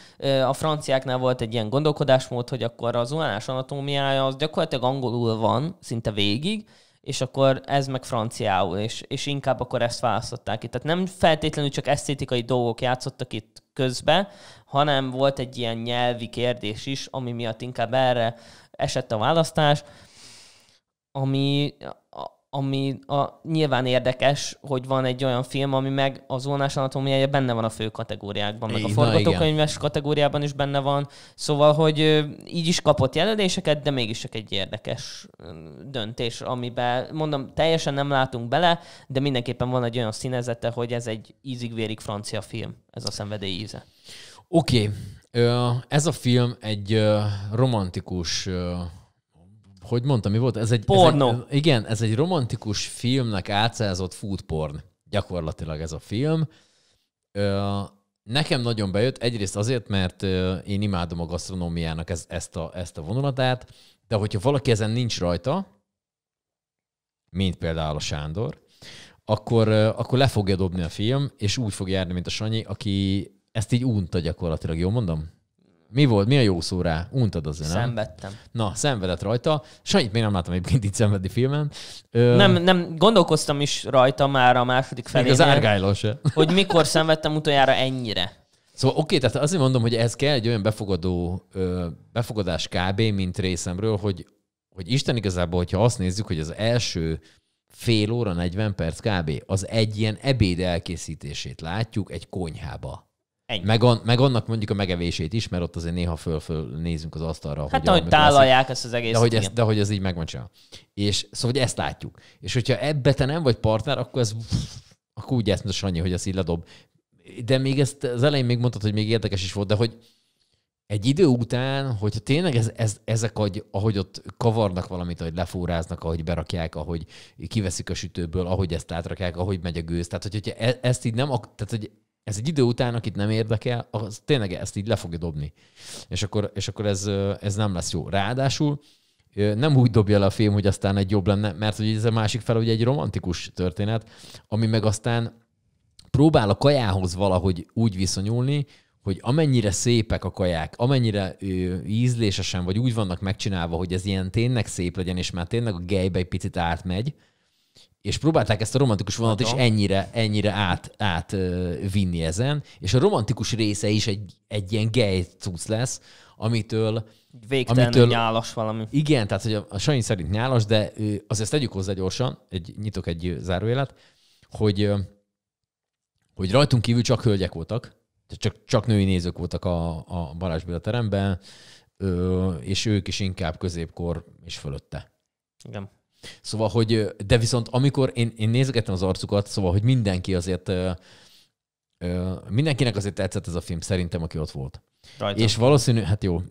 a franciáknál volt egy ilyen gondolkodásmód, hogy akkor az unánás anatómiája az gyakorlatilag angolul van szinte végig, és akkor ez meg franciául, és, és inkább akkor ezt választották itt. Tehát nem feltétlenül csak esztétikai dolgok játszottak itt közbe, hanem volt egy ilyen nyelvi kérdés is, ami miatt inkább erre esett a választás, ami, ami a, nyilván érdekes, hogy van egy olyan film, ami meg a zónás anatómiája benne van a fő kategóriákban, meg a forgatókönyves kategóriában is benne van, szóval, hogy így is kapott jelöléseket, de mégis csak egy érdekes döntés, amiben mondom, teljesen nem látunk bele, de mindenképpen van egy olyan színezete, hogy ez egy ízig-vérig francia film, ez a szenvedély íze. Oké, okay. ez a film egy romantikus hogy mondtam, mi volt? Ez egy, Porno. Ez egy, igen, ez egy romantikus filmnek átszázott food porn. Gyakorlatilag ez a film. Nekem nagyon bejött, egyrészt azért, mert én imádom a gasztronómiának ez, ezt, a, ezt a vonulatát, de hogyha valaki ezen nincs rajta, mint például a Sándor, akkor, akkor le fogja dobni a film, és úgy fog járni, mint a Sanyi, aki ezt így unta gyakorlatilag, jól mondom? Mi volt? Mi a jó szó rá? Untad az nem? Szenvedtem. Na, szenvedett rajta. Sajnit még nem láttam egyébként itt szenvedni filmen. Ö... Nem, nem, gondolkoztam is rajta már a második felé. az árgájló Hogy mikor szenvedtem utoljára ennyire. Szóval oké, tehát azért mondom, hogy ez kell egy olyan befogadó, befogadás kb. mint részemről, hogy, hogy Isten igazából, hogyha azt nézzük, hogy az első fél óra, 40 perc kb. az egy ilyen ebéd elkészítését látjuk egy konyhába. Ennyi. Meg, on, meg annak mondjuk a megevését is, mert ott azért néha föl-föl nézünk az asztalra. Hát, hogy ahogy tálalják ezt az egész. De hogy, ez, de hogy ez így megvan csinál. És szóval hogy ezt látjuk. És hogyha ebbe te nem vagy partner, akkor ez akkor úgy ezt mondta Sanyi, hogy ezt így ledob. De még ezt az elején még mondtad, hogy még érdekes is volt, de hogy egy idő után, hogyha tényleg ez, ez, ezek, ahogy, ahogy ott kavarnak valamit, ahogy lefúráznak, ahogy berakják, ahogy kiveszik a sütőből, ahogy ezt átrakják, ahogy megy a gőz. Tehát, hogyha e- ezt így nem, tehát, hogy ez egy idő után, akit nem érdekel, az tényleg ezt így le fogja dobni. És akkor, és akkor ez, ez nem lesz jó. Ráadásul nem úgy dobja le a film, hogy aztán egy jobb lenne, mert hogy ez a másik fel ugye egy romantikus történet, ami meg aztán próbál a kajához valahogy úgy viszonyulni, hogy amennyire szépek a kaják, amennyire ő, ízlésesen, vagy úgy vannak megcsinálva, hogy ez ilyen tényleg szép legyen, és már tényleg a gejbe egy picit átmegy, és próbálták ezt a romantikus vonat is ennyire, ennyire át, át vinni ezen, és a romantikus része is egy, egy ilyen gay cucc lesz, amitől... Végtelen amitől, nyálas valami. Igen, tehát hogy a, a Sanyi szerint nyálas, de azért tegyük hozzá gyorsan, egy, nyitok egy zárójelet, hogy, hogy rajtunk kívül csak hölgyek voltak, csak, csak női nézők voltak a, a Balázs Béla teremben, és ők is inkább középkor és fölötte. Igen. Szóval, hogy, de viszont amikor én, én nézegettem az arcukat, szóval, hogy mindenki azért, mindenkinek azért tetszett ez a film, szerintem, aki ott volt. Rajta. És valószínű, hát jó,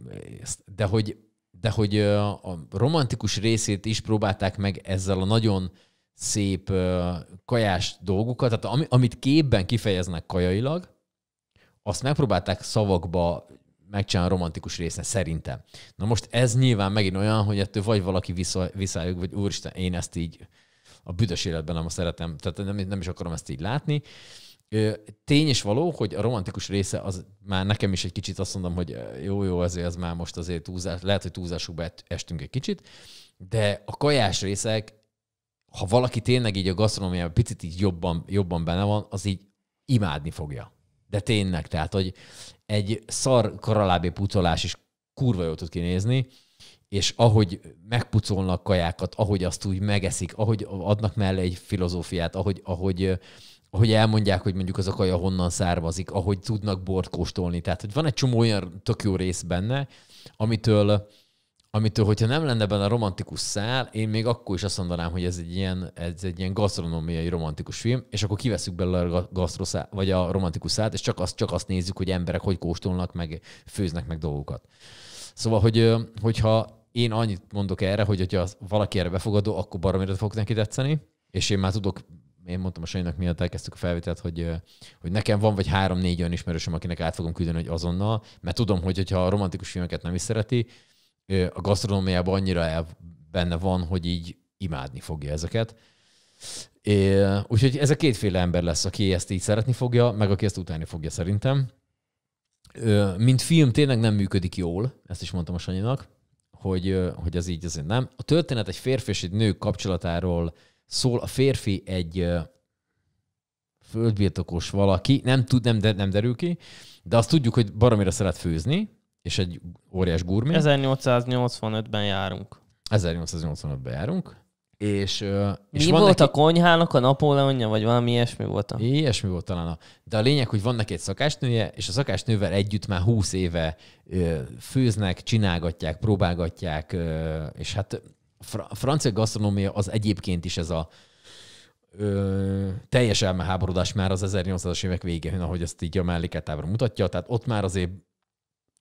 de hogy, de hogy a romantikus részét is próbálták meg ezzel a nagyon szép kajás dolgukat, tehát amit képben kifejeznek kajailag, azt megpróbálták szavakba megcsinálni a romantikus részen, szerintem. Na most ez nyilván megint olyan, hogy ettől vagy valaki vissza, visszájuk, vagy úristen, én ezt így a büdös életben nem szeretem, tehát nem, nem is akarom ezt így látni. Tény és való, hogy a romantikus része az már nekem is egy kicsit azt mondom, hogy jó, jó, azért az már most azért túlzás, lehet, hogy túlzásukba estünk egy kicsit, de a kajás részek, ha valaki tényleg így a gasztronómiában picit így jobban, jobban benne van, az így imádni fogja. De tényleg, tehát, hogy egy szar karalábé pucolás is kurva jól tud kinézni, és ahogy megpucolnak kajákat, ahogy azt úgy megeszik, ahogy adnak mellé egy filozófiát, ahogy, ahogy, ahogy elmondják, hogy mondjuk az a kaja honnan származik, ahogy tudnak bort kóstolni. Tehát, hogy van egy csomó olyan tök jó rész benne, amitől amitől, hogyha nem lenne benne a romantikus szál, én még akkor is azt mondanám, hogy ez egy ilyen, ez egy ilyen gasztronómiai romantikus film, és akkor kiveszük belőle a gasztroszál, vagy a romantikus szált, és csak azt, csak azt nézzük, hogy emberek hogy kóstolnak, meg főznek meg dolgokat. Szóval, hogy, hogyha én annyit mondok erre, hogy hogyha valaki erre befogadó, akkor baromira fog neki tetszeni, és én már tudok én mondtam a Sanyinak, miatt elkezdtük a felvételt, hogy, hogy nekem van vagy három-négy olyan ismerősöm, akinek át fogom küldeni, hogy azonnal, mert tudom, hogy ha a romantikus filmeket nem is szereti, a gasztronómiában annyira el benne van, hogy így imádni fogja ezeket. É, úgyhogy ez a kétféle ember lesz, aki ezt így szeretni fogja, meg aki ezt utáni fogja szerintem. mint film tényleg nem működik jól, ezt is mondtam a Sanyinak, hogy, hogy ez így azért nem. A történet egy férfi és egy nő kapcsolatáról szól, a férfi egy földbirtokos valaki, nem tud, nem, de, nem derül ki, de azt tudjuk, hogy baromira szeret főzni, és egy óriás gurmi. 1885-ben járunk. 1885-ben járunk. És, és Mi van volt neki... a konyhának a napóleonja, vagy valami ilyesmi volt? A... Ilyesmi volt talán. A... De a lényeg, hogy van neki egy szakásnője, és a szakásnővel együtt már húsz éve főznek, csinálgatják, próbálgatják, és hát a francia gasztronómia az egyébként is ez a ö, teljes elmeháborodás már az 1800-as évek végén, ahogy ezt így a melléketábra mutatja, tehát ott már azért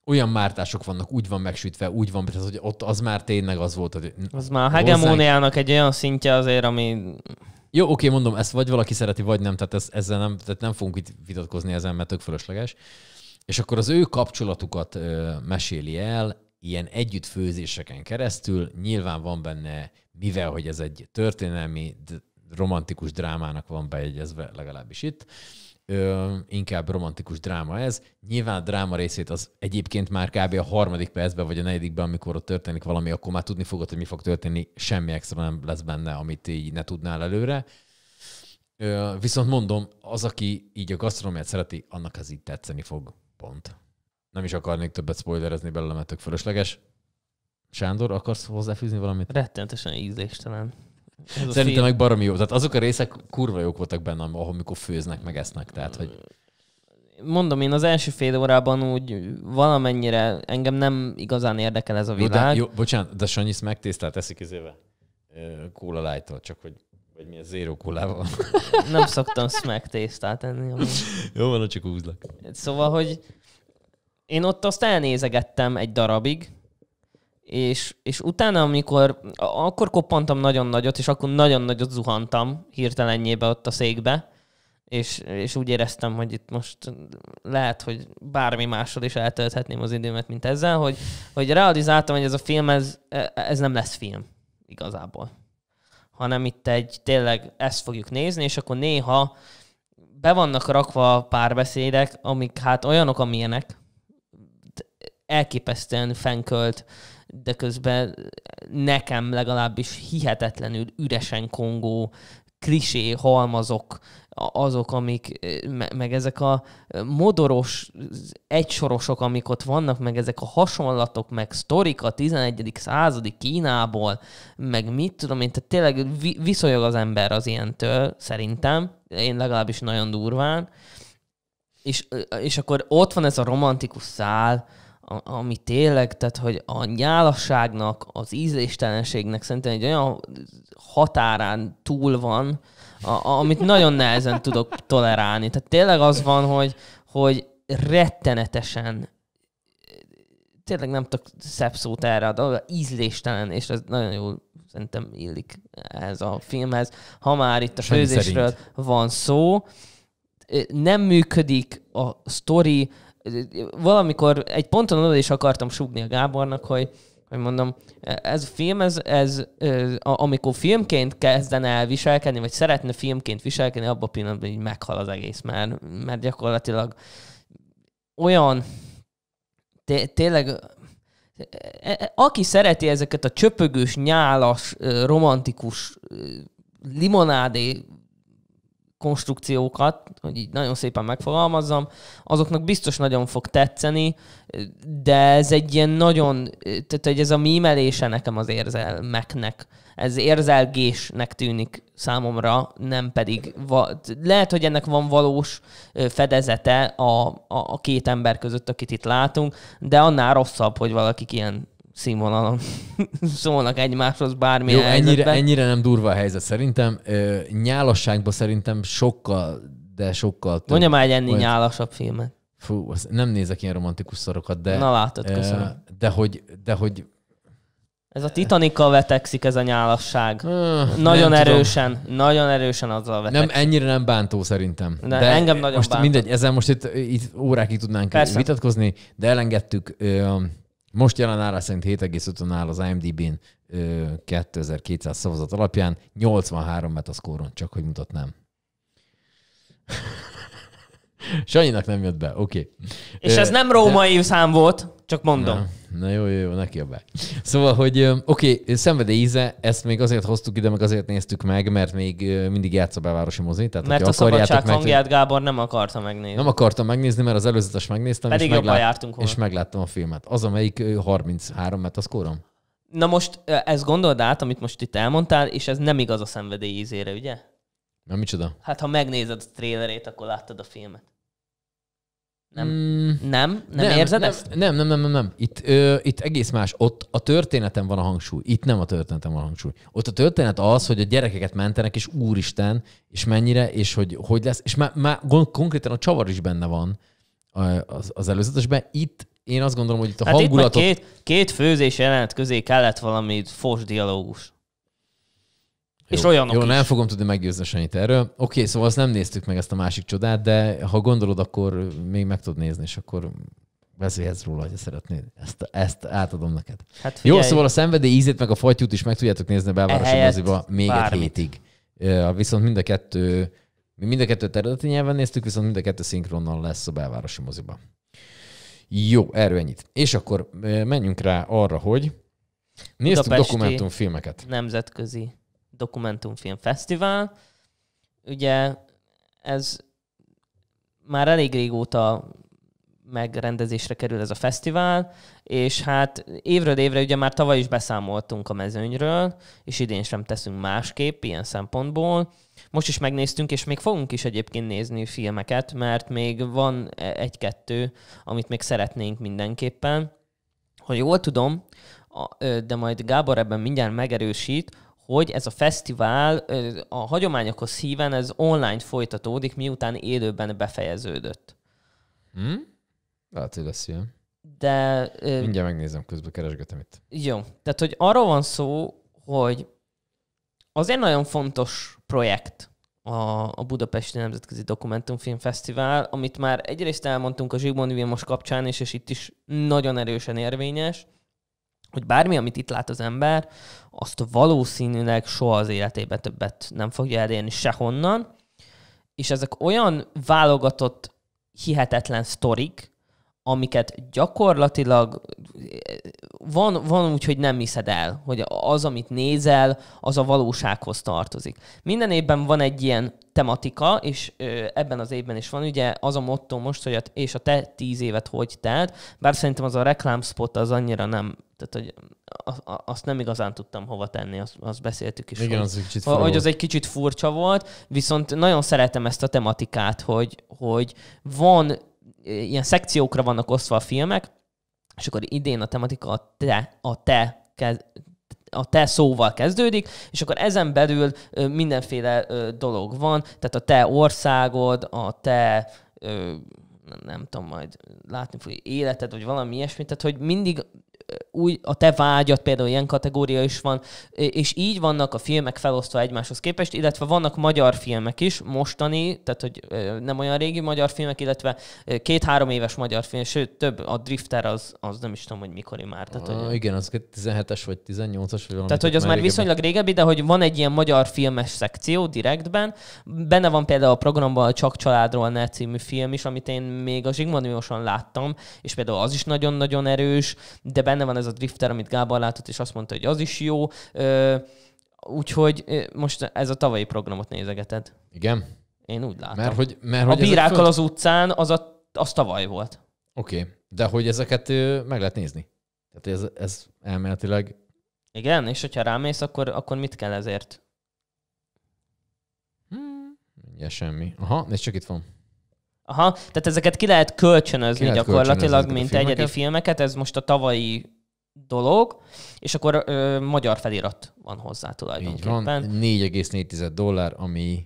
olyan mártások vannak, úgy van megsütve, úgy van, tehát hogy ott az már tényleg az volt, hogy... Az már a hát hegemóniának hozzánk... egy olyan szintje azért, ami... Jó, oké, mondom, ezt vagy valaki szereti, vagy nem, tehát ez, ezzel nem, tehát nem fogunk itt vitatkozni ezen, mert tök fölösleges. És akkor az ő kapcsolatukat ö, meséli el, ilyen együttfőzéseken keresztül, nyilván van benne, mivel hogy ez egy történelmi, romantikus drámának van bejegyezve, legalábbis itt, ö, inkább romantikus dráma ez. Nyilván a dráma részét az egyébként már kb. a harmadik percben vagy a negyedikben, amikor ott történik valami, akkor már tudni fogod, hogy mi fog történni, semmi extra nem lesz benne, amit így ne tudnál előre. Ö, viszont mondom, az, aki így a gasztronómiát szereti, annak ez így tetszeni fog. Pont. Nem is akarnék többet spoilerezni belőle, mert tök fölösleges. Sándor, akarsz hozzáfűzni valamit? Rettentesen ízléstelen. Szerintem film... meg baromi jó. Tehát azok a részek kurva jók voltak benne, ahol mikor főznek, meg esznek. Tehát, hogy... Mondom, én az első fél órában úgy valamennyire engem nem igazán érdekel ez a világ. Jó, de, jó bocsánat, de Sanyis megtésztelt eszik izével. Kóla lájtól, csak hogy vagy mi a zéro kólával. Nem szoktam smack tésztát enni. Amúgy. Jó van, csak húzlak. Szóval, hogy én ott azt elnézegettem egy darabig, és, és utána, amikor akkor koppantam nagyon nagyot, és akkor nagyon nagyot zuhantam hirtelennyébe ott a székbe, és, és úgy éreztem, hogy itt most lehet, hogy bármi mással is eltölthetném az időmet, mint ezzel, hogy, hogy realizáltam, hogy ez a film, ez, ez nem lesz film igazából. Hanem itt egy tényleg ezt fogjuk nézni, és akkor néha be vannak rakva párbeszédek, amik hát olyanok, amilyenek, elképesztően fenkölt, de közben nekem legalábbis hihetetlenül üresen kongó klisé halmazok, azok, amik, eh, meg ezek a eh, modoros egysorosok, amik ott vannak, meg ezek a hasonlatok, meg sztorik a 11. századi Kínából, meg mit tudom én, tehát tényleg viszonyog az ember az ilyentől, szerintem, én legalábbis nagyon durván, és, és akkor ott van ez a romantikus szál, ami tényleg, tehát hogy a nyálasságnak, az ízléstelenségnek szerintem egy olyan határán túl van, a, amit nagyon nehezen tudok tolerálni. Tehát tényleg az van, hogy, hogy rettenetesen tényleg nem tudok szebb szót erre adni, ízléstelen, és ez nagyon jól szerintem illik ez a filmhez. Ha már itt a főzésről van szó, nem működik a sztori, valamikor egy ponton oda is akartam sugni a Gábornak, hogy, hogy mondom, ez a film, ez, ez, ez amikor filmként kezdene el viselkedni, vagy szeretne filmként viselkedni, abban a pillanatban így meghal az egész, mert, mert gyakorlatilag olyan, tényleg e, e, aki szereti ezeket a csöpögős, nyálas, romantikus limonádé konstrukciókat, hogy így nagyon szépen megfogalmazzam, azoknak biztos nagyon fog tetszeni, de ez egy ilyen nagyon, tehát hogy ez a mímelése nekem az érzelmeknek. Ez érzelgésnek tűnik számomra, nem pedig, va- lehet, hogy ennek van valós fedezete a, a, a két ember között, akit itt látunk, de annál rosszabb, hogy valakik ilyen színvonalon szólnak egymáshoz bármilyen Jó, ennyire, ennyire nem durva a helyzet szerintem. Ö, nyálasságban szerintem sokkal, de sokkal több. Mondja már egy ennél olyan... nyálasabb filmet. Fú, nem nézek ilyen romantikus szorokat, de... Na látod, köszönöm. Ö, de hogy, de hogy ez a titanikkal vetekszik ez a nyálasság. Uh, nagyon erősen, tudom. nagyon erősen azzal vetekszik. Nem, ennyire nem bántó szerintem. De, de engem nagyon most bántó. Mindegy, ezzel most itt, itt órákig tudnánk Persze. vitatkozni, de elengedtük. Ö, most jelen állás szerint 7,5-on áll az IMDb-n 2200 szavazat alapján, 83 metaszkóron, csak hogy mutatnám. Sanyinak nem jött be, oké. Okay. És ez nem római de... szám volt, csak mondom. Na, na jó, jó, jó, ne kiabálj. Szóval, hogy oké, okay, szenvedély íze, ezt még azért hoztuk ide, meg azért néztük meg, mert még mindig játsz a bevárosi mozi. Tehát, mert a szabadság meg, hangját Gábor nem akarta megnézni. Nem akarta megnézni, mert az előzetes megnéztem, Pedig és, meglát, jártunk és megláttam a filmet. Az, amelyik 33 korom. Na most ezt gondold át, amit most itt elmondtál, és ez nem igaz a szenvedély ízére, ugye? Na micsoda? Hát ha megnézed a trélerét, akkor láttad a filmet. Nem, mm, nem, nem, nem érzed nem, ezt? Nem, nem, nem, nem, nem. Itt, ö, itt egész más. Ott a történetem van a hangsúly. Itt nem a történetem van a hangsúly. Ott a történet az, hogy a gyerekeket mentenek, és úristen, és mennyire, és hogy hogy lesz. És már, már konkrétan a csavar is benne van az, az előzetesben. Itt én azt gondolom, hogy itt a hát hangulatot... Itt két, két főzés jelenet közé kellett valami fos dialógus. Jó, és olyanok Jó, is. nem fogom tudni meggyőzni Sanit erről. Oké, okay, szóval azt nem néztük meg ezt a másik csodát, de ha gondolod, akkor még meg tudod nézni, és akkor beszélhetsz róla, hogy szeretnéd. Ezt, ezt átadom neked. Hát Jó, szóval a szenvedély ízét meg a fajtyút is meg tudjátok nézni a belvárosi moziba még bármit. egy hétig. Viszont mind a kettő, mi mind a kettő területi nyelven néztük, viszont mind a kettő szinkronnal lesz a belvárosi moziba. Jó, erről ennyit. És akkor menjünk rá arra, hogy néztük dokumentumfilmeket. Nemzetközi Dokumentumfilm Fesztivál. Ugye ez már elég régóta megrendezésre kerül ez a fesztivál, és hát évről évre ugye már tavaly is beszámoltunk a mezőnyről, és idén sem teszünk másképp ilyen szempontból. Most is megnéztünk, és még fogunk is egyébként nézni filmeket, mert még van e- egy-kettő, amit még szeretnénk mindenképpen. Ha jól tudom, de majd Gábor ebben mindjárt megerősít, hogy ez a fesztivál a hagyományokhoz híven ez online folytatódik, miután élőben befejeződött. Hmm? Lehet, hogy lesz ilyen. De... Mindjárt megnézem, közben keresgetem itt. Jó. Tehát, hogy arról van szó, hogy az egy nagyon fontos projekt a, a Budapesti Nemzetközi Dokumentumfilm Fesztivál, amit már egyrészt elmondtunk a Zsigmond Vilmos kapcsán is, és itt is nagyon erősen érvényes, hogy bármi, amit itt lát az ember, azt valószínűleg soha az életében többet nem fogja elérni sehonnan, és ezek olyan válogatott, hihetetlen sztorik, amiket gyakorlatilag van, van úgy, hogy nem hiszed el, hogy az, amit nézel, az a valósághoz tartozik. Minden évben van egy ilyen tematika, és ebben az évben is van, ugye az a motto most, hogy a, és a te tíz évet hogy telt, bár szerintem az a reklámspot az annyira nem tehát, hogy azt nem igazán tudtam hova tenni, azt, azt beszéltük is. Igen, hogy, az egy kicsit furcsa Hogy az egy kicsit furcsa volt, viszont nagyon szeretem ezt a tematikát, hogy, hogy van, ilyen szekciókra vannak osztva a filmek, és akkor idén a tematika a te, a te kez, a te szóval kezdődik, és akkor ezen belül mindenféle dolog van, tehát a te országod, a te nem, nem tudom, majd látni fogja életed, vagy valami ilyesmit, tehát hogy mindig új, a te vágyat például ilyen kategória is van, és így vannak a filmek felosztva egymáshoz képest, illetve vannak magyar filmek is, mostani, tehát hogy nem olyan régi magyar filmek, illetve két-három éves magyar film, sőt több, a Drifter az, az nem is tudom, hogy mikor már. Tehát, ah, hogy... Igen, az 17-es vagy 18-as. Vagy tehát, hogy az már, már viszonylag régebbi, de hogy van egy ilyen magyar filmes szekció direktben, benne van például a programban a Csak családról ne című film is, amit én még a Zsigmond láttam, és például az is nagyon-nagyon erős, de benne benne van ez a drifter, amit Gábor látott, és azt mondta, hogy az is jó. Úgyhogy most ez a tavalyi programot nézegeted. Igen. Én úgy látom. Mert hogy, mert, hogy a bírákkal az utcán az, a, az tavaly volt. Oké, okay. de hogy ezeket meg lehet nézni. Tehát ez, ez elméletileg... Igen, és hogyha rámész, akkor, akkor mit kell ezért? Hmm, ja, semmi. Aha, és csak itt van. Aha, tehát ezeket ki lehet kölcsönözni ki lehet gyakorlatilag, kölcsönözni mint filmeket. egyedi filmeket. Ez most a tavalyi dolog, és akkor ö, magyar felirat van hozzá tulajdonképpen. Így van, 4,4 dollár, ami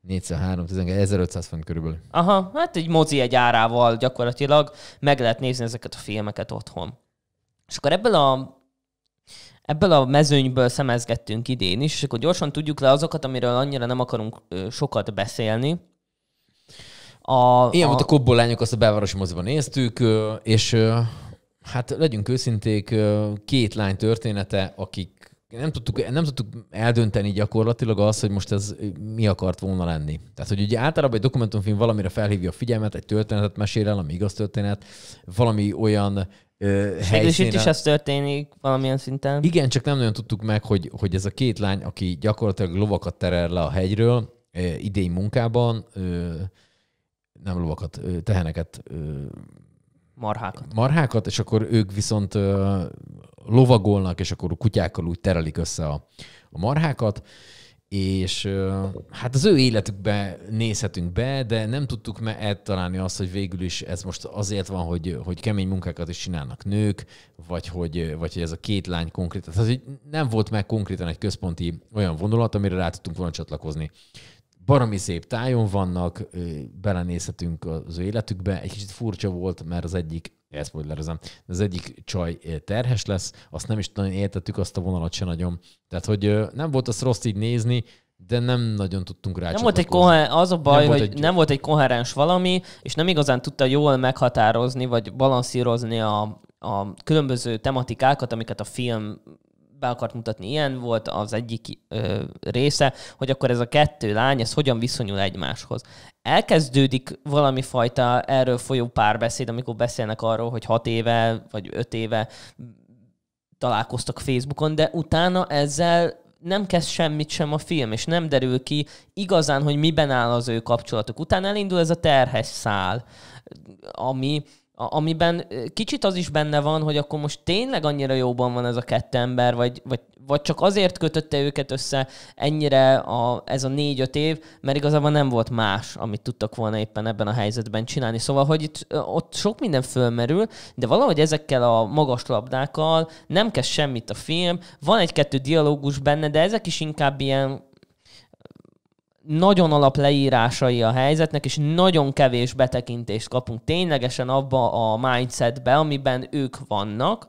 403, 1500 font körülbelül. Aha, hát egy mozi egy árával gyakorlatilag meg lehet nézni ezeket a filmeket otthon. És akkor ebből a ebből a mezőnyből szemezgettünk idén is, és akkor gyorsan tudjuk le azokat, amiről annyira nem akarunk sokat beszélni. A, Ilyen a... volt a kobbolányok, azt a belvárosi moziban néztük, és Hát legyünk őszinték, két lány története, akik nem tudtuk, nem tudtuk eldönteni gyakorlatilag azt, hogy most ez mi akart volna lenni. Tehát, hogy ugye általában egy dokumentumfilm valamire felhívja a figyelmet, egy történetet mesél el, ami igaz történet, valami olyan Végülis itt is ez történik valamilyen szinten. Igen, csak nem nagyon tudtuk meg, hogy, hogy ez a két lány, aki gyakorlatilag lovakat terel le a hegyről, idény munkában, nem lovakat, teheneket Marhákat. Marhákat, és akkor ők viszont ö, lovagolnak, és akkor a kutyákkal úgy terelik össze a, a marhákat, és ö, hát az ő életükbe nézhetünk be, de nem tudtuk me eltalálni azt, hogy végül is ez most azért van, hogy, hogy kemény munkákat is csinálnak nők, vagy hogy, vagy hogy ez a két lány konkrét. Tehát nem volt meg konkrétan egy központi olyan vonulat, amire rá tudtunk volna csatlakozni baromi szép tájon vannak, belenézhetünk az ő életükbe. Egy kicsit furcsa volt, mert az egyik elszpoilerezem, az egyik csaj terhes lesz, azt nem is nagyon értettük, azt a vonalat se nagyon. Tehát, hogy nem volt az rossz így nézni, de nem nagyon tudtunk rá nem volt egy kohe- Az a baj, nem hogy volt egy... nem volt egy koherens valami, és nem igazán tudta jól meghatározni, vagy balanszírozni a, a különböző tematikákat, amiket a film be akart mutatni, ilyen volt az egyik ö, része, hogy akkor ez a kettő lány, ez hogyan viszonyul egymáshoz. Elkezdődik valami fajta erről folyó párbeszéd, amikor beszélnek arról, hogy hat éve vagy öt éve találkoztak Facebookon, de utána ezzel nem kezd semmit sem a film, és nem derül ki igazán, hogy miben áll az ő kapcsolatuk. Utána elindul ez a terhes szál, ami a, amiben kicsit az is benne van, hogy akkor most tényleg annyira jóban van ez a kettő ember, vagy, vagy, vagy csak azért kötötte őket össze ennyire a, ez a négy-öt év, mert igazából nem volt más, amit tudtak volna éppen ebben a helyzetben csinálni. Szóval, hogy itt ott sok minden fölmerül, de valahogy ezekkel a magas labdákkal nem kezd semmit a film, van egy-kettő dialógus benne, de ezek is inkább ilyen nagyon alap leírásai a helyzetnek, és nagyon kevés betekintést kapunk ténylegesen abba a mindsetbe, amiben ők vannak.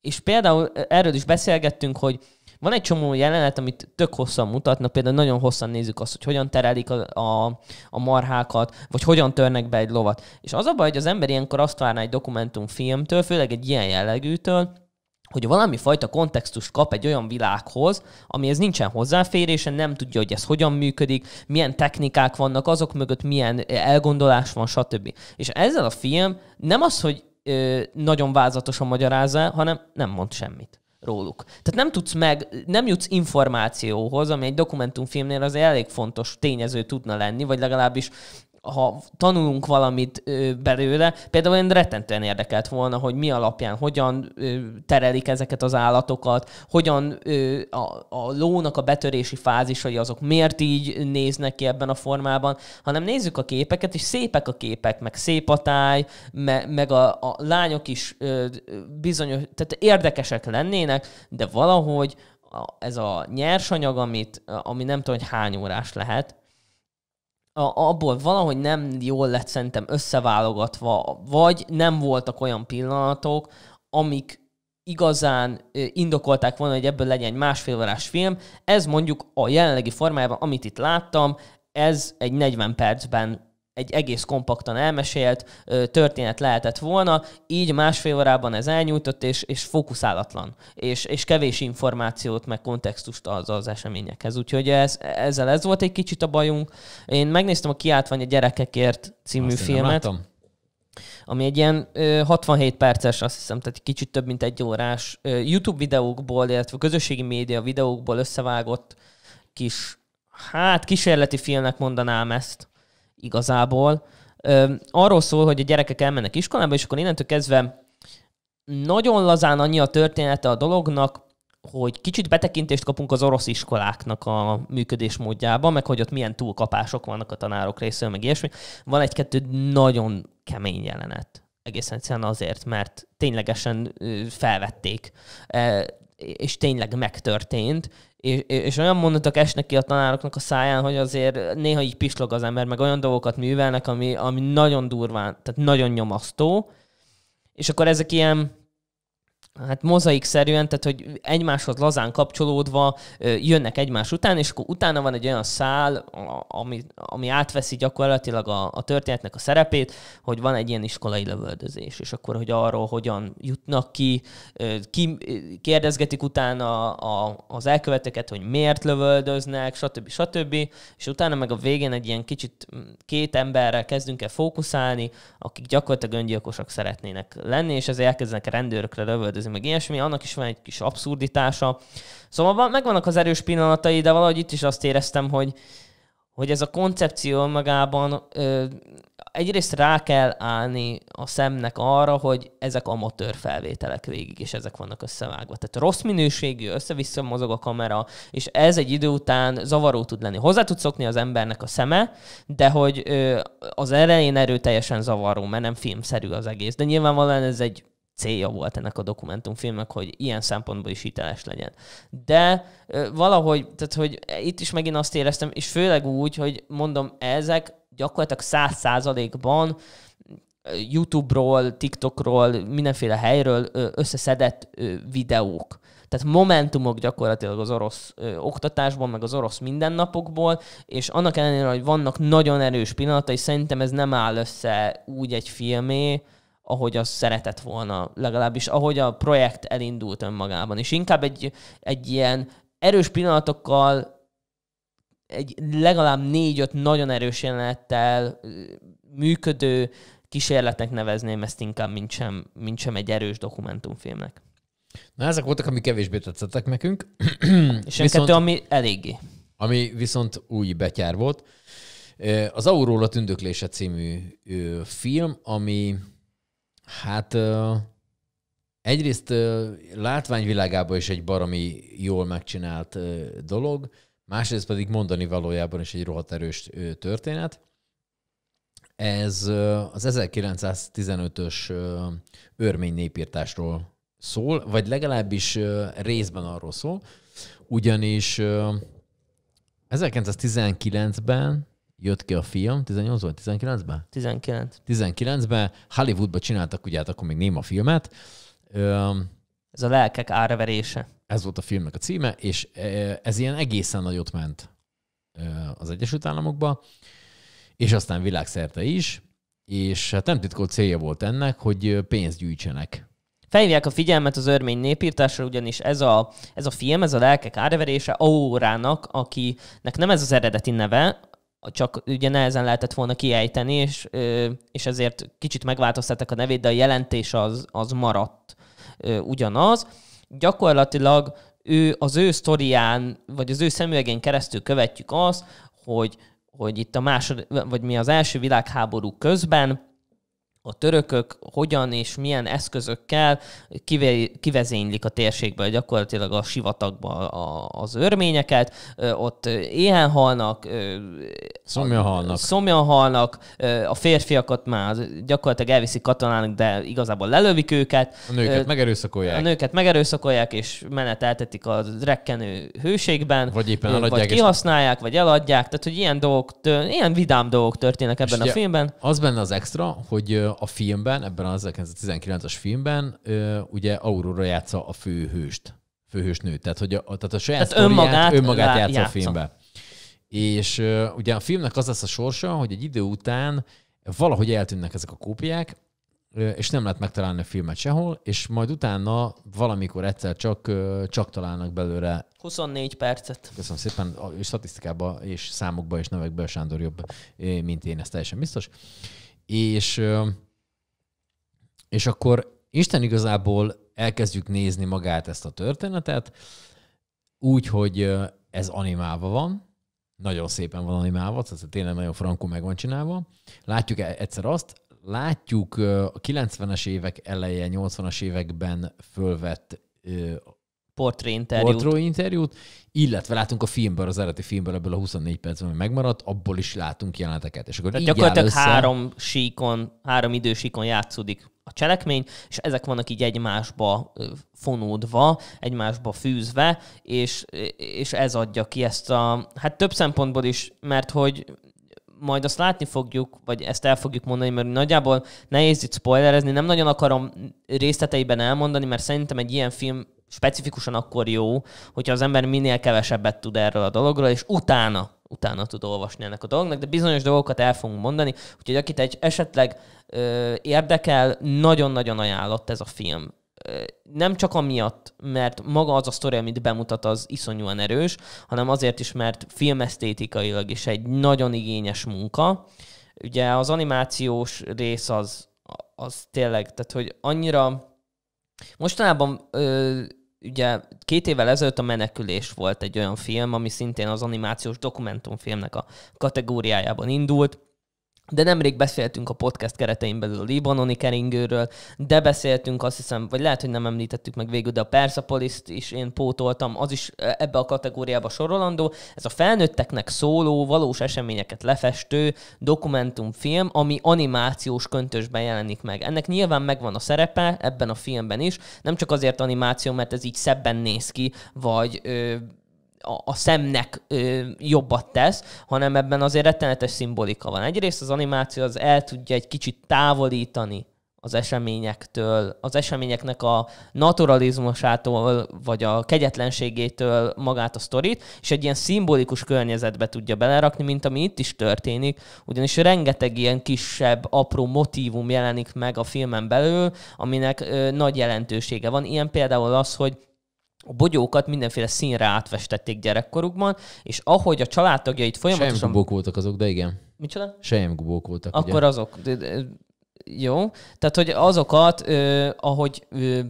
És például erről is beszélgettünk, hogy van egy csomó jelenet, amit tök hosszan mutatnak, például nagyon hosszan nézzük azt, hogy hogyan terelik a, a, a marhákat, vagy hogyan törnek be egy lovat. És az a baj, hogy az ember ilyenkor azt várná egy dokumentumfilmtől, főleg egy ilyen jellegűtől, hogy valami fajta kontextust kap egy olyan világhoz, amihez nincsen hozzáférése, nem tudja, hogy ez hogyan működik, milyen technikák vannak, azok mögött milyen elgondolás van, stb. És ezzel a film nem az, hogy ö, nagyon vázatosan magyarázza, hanem nem mond semmit róluk. Tehát nem tudsz meg, nem jutsz információhoz, ami egy dokumentumfilmnél az elég fontos tényező tudna lenni, vagy legalábbis ha tanulunk valamit belőle, például én rettentően érdekelt volna, hogy mi alapján, hogyan terelik ezeket az állatokat, hogyan a, a lónak a betörési fázisai azok miért így néznek ki ebben a formában, hanem nézzük a képeket, és szépek a képek, meg szép a táj, me, meg a, a lányok is bizonyos, tehát érdekesek lennének, de valahogy ez a nyersanyag, amit, ami nem tudom, hogy hány órás lehet, abból valahogy nem jól lett szerintem összeválogatva, vagy nem voltak olyan pillanatok, amik igazán indokolták volna, hogy ebből legyen egy másfél órás film. Ez mondjuk a jelenlegi formájában, amit itt láttam, ez egy 40 percben egy egész kompaktan elmesélt ö, történet lehetett volna, így másfél órában ez elnyújtott, és, és fókuszálatlan, és, és kevés információt, meg kontextust az, az eseményekhez. Úgyhogy ez, ezzel ez volt egy kicsit a bajunk. Én megnéztem a Kiáltvány a gyerekekért című Azt filmet ami egy ilyen ö, 67 perces, azt hiszem, tehát kicsit több, mint egy órás ö, YouTube videókból, illetve közösségi média videókból összevágott kis, hát kísérleti filmnek mondanám ezt igazából. Arról szól, hogy a gyerekek elmennek iskolába, és akkor innentől kezdve nagyon lazán annyi a története a dolognak, hogy kicsit betekintést kapunk az orosz iskoláknak a működésmódjába, meg hogy ott milyen túlkapások vannak a tanárok részéről, meg ilyesmi. Van egy-kettő nagyon kemény jelenet. egészen egyszerűen azért, mert ténylegesen felvették, e, és tényleg megtörtént, és, és olyan mondatok esnek ki a tanároknak a száján, hogy azért néha így pislog az ember, meg olyan dolgokat művelnek, ami, ami nagyon durván, tehát nagyon nyomasztó, és akkor ezek ilyen hát mozaik szerűen, tehát hogy egymáshoz lazán kapcsolódva jönnek egymás után, és akkor utána van egy olyan szál, ami, ami átveszi gyakorlatilag a, a történetnek a szerepét, hogy van egy ilyen iskolai lövöldözés, és akkor, hogy arról hogyan jutnak ki, ki kérdezgetik utána a, az elköveteket, hogy miért lövöldöznek, stb. stb. És utána meg a végén egy ilyen kicsit két emberrel kezdünk el fókuszálni, akik gyakorlatilag öngyilkosak szeretnének lenni, és ezért elkezdenek rendőrökre lövöldözni megérkezni, meg ilyesmi, annak is van egy kis abszurditása. Szóval van, megvannak az erős pillanatai, de valahogy itt is azt éreztem, hogy, hogy ez a koncepció magában ö, egyrészt rá kell állni a szemnek arra, hogy ezek amatőr felvételek végig, és ezek vannak összevágva. Tehát rossz minőségű, össze-vissza mozog a kamera, és ez egy idő után zavaró tud lenni. Hozzá tud szokni az embernek a szeme, de hogy ö, az elején erőteljesen zavaró, mert nem filmszerű az egész. De nyilvánvalóan ez egy célja volt ennek a dokumentumfilmnek, hogy ilyen szempontból is hiteles legyen. De valahogy, tehát hogy itt is megint azt éreztem, és főleg úgy, hogy mondom, ezek gyakorlatilag száz százalékban YouTube-ról, TikTok-ról, mindenféle helyről összeszedett videók. Tehát momentumok gyakorlatilag az orosz ö, oktatásból, meg az orosz mindennapokból, és annak ellenére, hogy vannak nagyon erős pillanatai, szerintem ez nem áll össze úgy egy filmé, ahogy az szeretett volna, legalábbis ahogy a projekt elindult önmagában. És inkább egy, egy ilyen erős pillanatokkal, egy legalább négy-öt nagyon erős jelenettel működő kísérletnek nevezném ezt inkább, mint sem, mint sem egy erős dokumentumfilmnek. Na ezek voltak, ami kevésbé tetszettek nekünk. És viszont, kettő, ami eléggé. Ami viszont új betyár volt. Az Auróla tündöklése című film, ami Hát egyrészt látványvilágában is egy baromi jól megcsinált dolog, másrészt pedig mondani valójában is egy rohadt erős történet. Ez az 1915-ös örmény népírtásról szól, vagy legalábbis részben arról szól, ugyanis 1919-ben jött ki a film, 18 volt, 19-ben? 19. 19-ben, Hollywoodban csináltak ugye hát akkor még néma filmet. Öm, ez a lelkek áraverése. Ez volt a filmnek a címe, és e, ez ilyen egészen nagyot ment az Egyesült Államokba, és aztán világszerte is, és hát nem titkolt célja volt ennek, hogy pénzt gyűjtsenek Felhívják a figyelmet az örmény népírtásra, ugyanis ez a, ez a film, ez a lelkek árverése Aurának, akinek nem ez az eredeti neve, csak ugye nehezen lehetett volna kiejteni, és, és ezért kicsit megváltoztatták a nevét, de a jelentés az, az maradt ugyanaz. Gyakorlatilag ő az ő sztorián, vagy az ő szemüvegén keresztül követjük azt, hogy, hogy itt a másod, vagy mi az első világháború közben a törökök hogyan és milyen eszközökkel kivezénylik a térségbe, gyakorlatilag a sivatagba az örményeket, ott éhen halnak, szomjan halnak, szomjan halnak a férfiakat már gyakorlatilag elviszik katonának, de igazából lelövik őket. A nőket megerőszakolják. A nőket megerőszakolják, és meneteltetik a rekkenő hőségben. Vagy éppen eladják. Vagy kihasználják, vagy eladják. Tehát, hogy ilyen dolgok, ilyen vidám dolgok történnek ebben és a filmben. Az benne az extra, hogy a filmben, ebben az 1919-as filmben ugye Aurora játsza a főhőst, főhős nőt, tehát, hogy a, tehát a saját tehát önmagát, önmagát játsza, játsza a filmbe. És ugye a filmnek az lesz a sorsa, hogy egy idő után valahogy eltűnnek ezek a kópiák, és nem lehet megtalálni a filmet sehol, és majd utána valamikor egyszer csak, csak találnak belőle. 24 percet. Köszönöm szépen, a statisztikában és számokban és nevekben Sándor jobb, mint én, ez teljesen biztos. És és akkor Isten igazából elkezdjük nézni magát ezt a történetet, úgy, hogy ez animálva van, nagyon szépen van animálva, tehát tényleg nagyon frankó meg van csinálva. Látjuk e-, egyszer azt, látjuk a 90-es évek eleje, 80-as években fölvett portréinterjút. portróinterjút, illetve látunk a filmből, az eredeti filmből, ebből a 24 percben, ami megmaradt, abból is látunk jeleneteket. És akkor Tehát gyakorlatilag össze... három síkon, három idősíkon játszódik a cselekmény, és ezek vannak így egymásba fonódva, egymásba fűzve, és, és ez adja ki ezt a, hát több szempontból is, mert hogy majd azt látni fogjuk, vagy ezt el fogjuk mondani, mert nagyjából nehéz itt spoilerezni, nem nagyon akarom részleteiben elmondani, mert szerintem egy ilyen film specifikusan akkor jó, hogyha az ember minél kevesebbet tud erről a dologról, és utána utána tud olvasni ennek a dolognak, de bizonyos dolgokat el fogunk mondani, úgyhogy akit egy esetleg ö, érdekel, nagyon-nagyon ajánlott ez a film. nem csak amiatt, mert maga az a sztori, amit bemutat, az iszonyúan erős, hanem azért is, mert filmesztétikailag is egy nagyon igényes munka. Ugye az animációs rész az, az tényleg, tehát hogy annyira Mostanában ö, ugye két évvel ezelőtt a Menekülés volt egy olyan film, ami szintén az animációs dokumentumfilmnek a kategóriájában indult, de nemrég beszéltünk a podcast keretein belül a libanoni keringőről, de beszéltünk azt hiszem, vagy lehet, hogy nem említettük meg végül, de a Persapoliszt is én pótoltam, az is ebbe a kategóriába sorolandó. Ez a felnőtteknek szóló, valós eseményeket lefestő dokumentumfilm, ami animációs köntösben jelenik meg. Ennek nyilván megvan a szerepe ebben a filmben is, nem csak azért animáció, mert ez így szebben néz ki, vagy ö, a, a szemnek ö, jobbat tesz, hanem ebben azért rettenetes szimbolika van. Egyrészt az animáció az el tudja egy kicsit távolítani az eseményektől, az eseményeknek a naturalizmusától, vagy a kegyetlenségétől magát a sztorit, és egy ilyen szimbolikus környezetbe tudja belerakni, mint ami itt is történik, ugyanis rengeteg ilyen kisebb, apró motívum jelenik meg a filmen belül, aminek ö, nagy jelentősége van. Ilyen például az, hogy a bogyókat mindenféle színre átvestették gyerekkorukban, és ahogy a családtagjait folyamatosan... gubók voltak azok, de igen. Micsoda? gubók voltak. Akkor ugye? azok. Jó. Tehát, hogy azokat, ö, ahogy ö,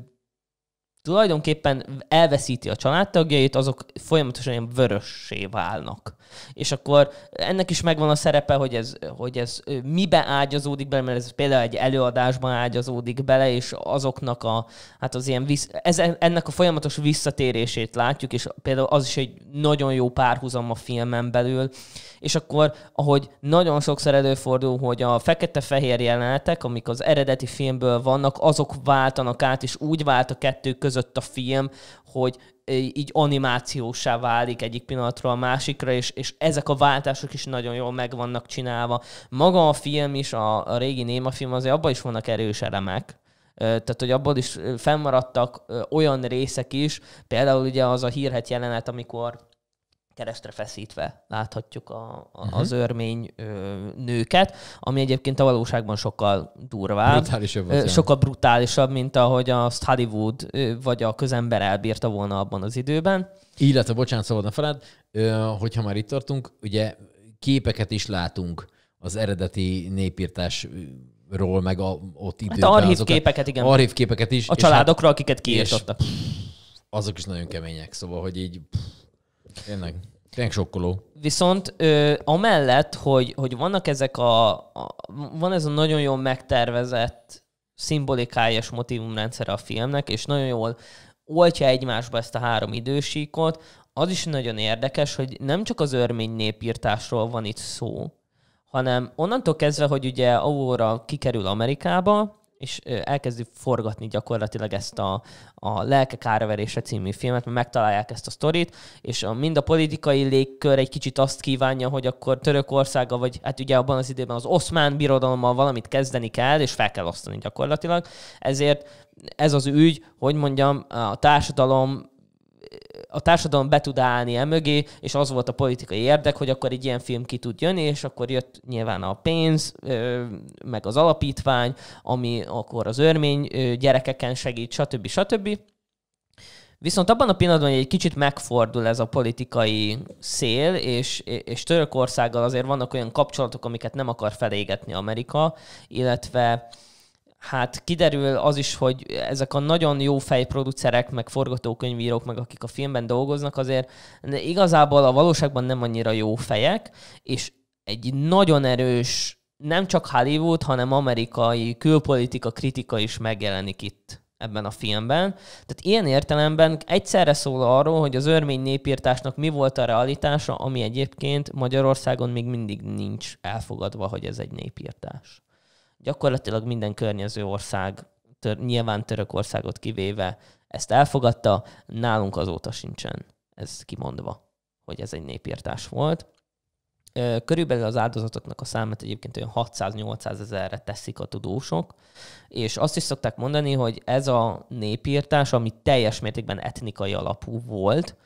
tulajdonképpen elveszíti a családtagjait, azok folyamatosan ilyen vörössé válnak. És akkor ennek is megvan a szerepe, hogy ez, hogy ez mibe ágyazódik bele, mert ez például egy előadásban ágyazódik bele, és azoknak a, hát az ilyen, visz, ez, ennek a folyamatos visszatérését látjuk, és például az is egy nagyon jó párhuzam a filmen belül, és akkor, ahogy nagyon sokszor előfordul, hogy a fekete-fehér jelenetek, amik az eredeti filmből vannak, azok váltanak át, és úgy vált a kettő között a film, hogy így animációsá válik egyik pillanatról a másikra, és, és ezek a váltások is nagyon jól meg vannak csinálva. Maga a film is, a, a régi néma film, azért abban is vannak erős elemek. Tehát, hogy abból is fennmaradtak olyan részek is, például ugye az a hírhet jelenet, amikor keresztre feszítve láthatjuk a, a, uh-huh. az örmény ö, nőket, ami egyébként a valóságban sokkal durvább. Brutálisabb. Ö, sokkal brutálisabb, mint ahogy azt Hollywood ö, vagy a közember elbírta volna abban az időben. Illetve, bocsánat, szabadna ö, hogyha már itt tartunk, ugye képeket is látunk az eredeti népírtás ról, meg a, ott hát időben. Hát archív azokat, képeket, igen. Archív képeket is. A hát családokról, hát, akiket kiírtottak. Azok is nagyon kemények, szóval, hogy így... Pff, Tényleg. Tényleg sokkoló. Viszont ö, amellett, hogy, hogy vannak ezek a, a, van ez a nagyon jól megtervezett szimbolikája és motivumrendszer a filmnek, és nagyon jól oltja egymásba ezt a három idősíkot, az is nagyon érdekes, hogy nem csak az örmény népírtásról van itt szó, hanem onnantól kezdve, hogy ugye Aurora kikerül Amerikába, és elkezdi forgatni gyakorlatilag ezt a, a Lelkek áraverése című filmet, mert megtalálják ezt a sztorit, és a, mind a politikai légkör egy kicsit azt kívánja, hogy akkor Törökországa, vagy hát ugye abban az időben az oszmán birodalommal valamit kezdeni kell, és fel kell osztani gyakorlatilag. Ezért ez az ügy, hogy mondjam, a társadalom a társadalom be tud állni emögé, és az volt a politikai érdek, hogy akkor egy ilyen film ki tud jönni, és akkor jött nyilván a pénz, meg az alapítvány, ami akkor az örmény gyerekeken segít, stb. stb. Viszont abban a pillanatban, hogy egy kicsit megfordul ez a politikai szél, és, és Törökországgal azért vannak olyan kapcsolatok, amiket nem akar felégetni Amerika, illetve Hát kiderül az is, hogy ezek a nagyon jó fejproducerek, meg forgatókönyvírók, meg akik a filmben dolgoznak, azért igazából a valóságban nem annyira jó fejek, és egy nagyon erős, nem csak Hollywood, hanem amerikai külpolitika kritika is megjelenik itt ebben a filmben. Tehát ilyen értelemben egyszerre szól arról, hogy az örmény népírtásnak mi volt a realitása, ami egyébként Magyarországon még mindig nincs elfogadva, hogy ez egy népírtás gyakorlatilag minden környező ország, tör, nyilván Törökországot kivéve, ezt elfogadta, nálunk azóta sincsen ez kimondva, hogy ez egy népírtás volt. Körülbelül az áldozatoknak a számát egyébként olyan 600-800 ezerre teszik a tudósok, és azt is szokták mondani, hogy ez a népírtás, ami teljes mértékben etnikai alapú volt,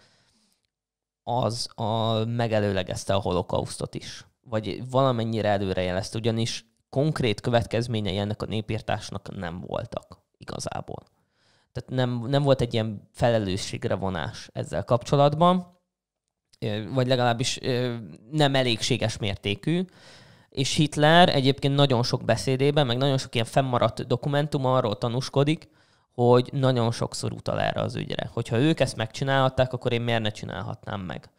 az a, megelőlegezte a holokausztot is. Vagy valamennyire előrejelezte, ugyanis konkrét következményei ennek a népírtásnak nem voltak igazából. Tehát nem, nem volt egy ilyen felelősségre vonás ezzel kapcsolatban, vagy legalábbis nem elégséges mértékű. És Hitler egyébként nagyon sok beszédében, meg nagyon sok ilyen fennmaradt dokumentum arról tanúskodik, hogy nagyon sokszor utal erre az ügyre. Hogyha ők ezt megcsinálhatták, akkor én miért ne csinálhatnám meg?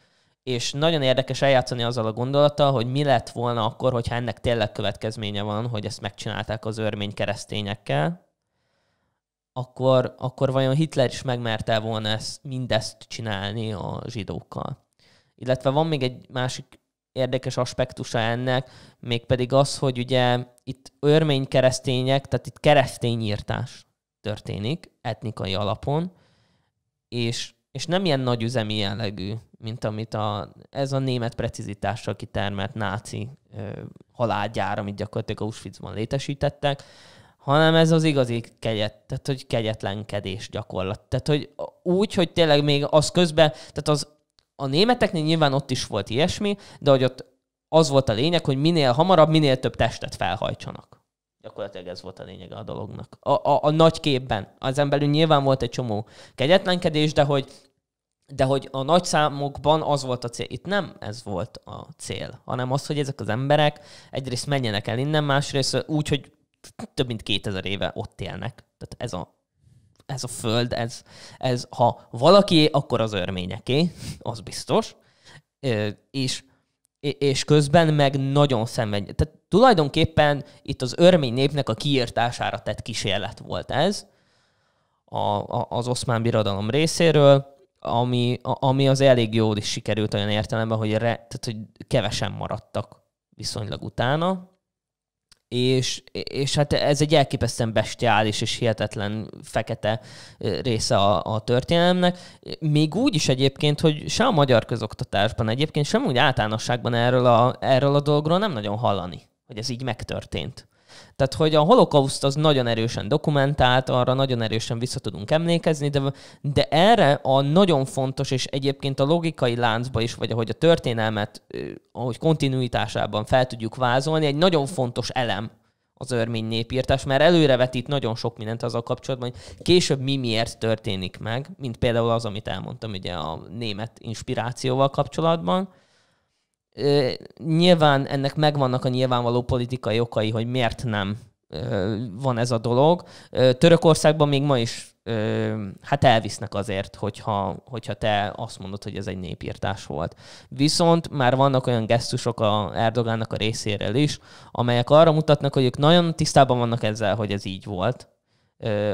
és nagyon érdekes eljátszani azzal a gondolattal, hogy mi lett volna akkor, hogyha ennek tényleg következménye van, hogy ezt megcsinálták az örmény keresztényekkel, akkor, akkor vajon Hitler is megmerte volna ezt, mindezt csinálni a zsidókkal. Illetve van még egy másik érdekes aspektusa ennek, mégpedig az, hogy ugye itt örmény keresztények, tehát itt keresztényírtás történik etnikai alapon, és és nem ilyen nagy üzemi jellegű, mint amit a, ez a német precizitással kitermelt náci ö, halálgyár, amit gyakorlatilag Auschwitzban létesítettek, hanem ez az igazi kegyet, tehát hogy kegyetlenkedés gyakorlat. Tehát, hogy úgy, hogy tényleg még az közben, tehát az a németeknél nyilván ott is volt ilyesmi, de hogy ott az volt a lényeg, hogy minél hamarabb, minél több testet felhajtsanak. Gyakorlatilag ez volt a lényege a dolognak. A, a, a nagy képben. Az emberünk nyilván volt egy csomó kegyetlenkedés, de hogy, de hogy a nagy számokban az volt a cél. Itt nem ez volt a cél, hanem az, hogy ezek az emberek egyrészt menjenek el innen, másrészt úgy, hogy több mint 2000 éve ott élnek. Tehát ez a, ez a föld, ez, ez ha valaki, akkor az örményeké, az biztos. És, és közben meg nagyon szenvedj. Tehát Tulajdonképpen itt az örmény népnek a kiirtására tett kísérlet volt ez a, a, az oszmán birodalom részéről, ami, a, ami az elég jól is sikerült olyan értelemben, hogy, re, tehát, hogy kevesen maradtak viszonylag utána, és, és hát ez egy elképesztően bestiális és hihetetlen fekete része a, a történelemnek. Még úgy is egyébként, hogy se a magyar közoktatásban egyébként, sem úgy általánosságban erről a, erről a dologról nem nagyon hallani hogy ez így megtörtént. Tehát, hogy a holokauszt az nagyon erősen dokumentált, arra nagyon erősen vissza tudunk emlékezni, de, de erre a nagyon fontos, és egyébként a logikai láncba is, vagy ahogy a történelmet, ahogy kontinuitásában fel tudjuk vázolni, egy nagyon fontos elem az örmény népírtás, mert előrevetít nagyon sok mindent a kapcsolatban, hogy később mi miért történik meg, mint például az, amit elmondtam ugye a német inspirációval kapcsolatban, Nyilván ennek megvannak a nyilvánvaló politikai okai, hogy miért nem van ez a dolog. Törökországban még ma is hát elvisznek azért, hogyha, hogyha te azt mondod, hogy ez egy népírtás volt. Viszont már vannak olyan gesztusok a Erdogánnak a részéről is, amelyek arra mutatnak, hogy ők nagyon tisztában vannak ezzel, hogy ez így volt,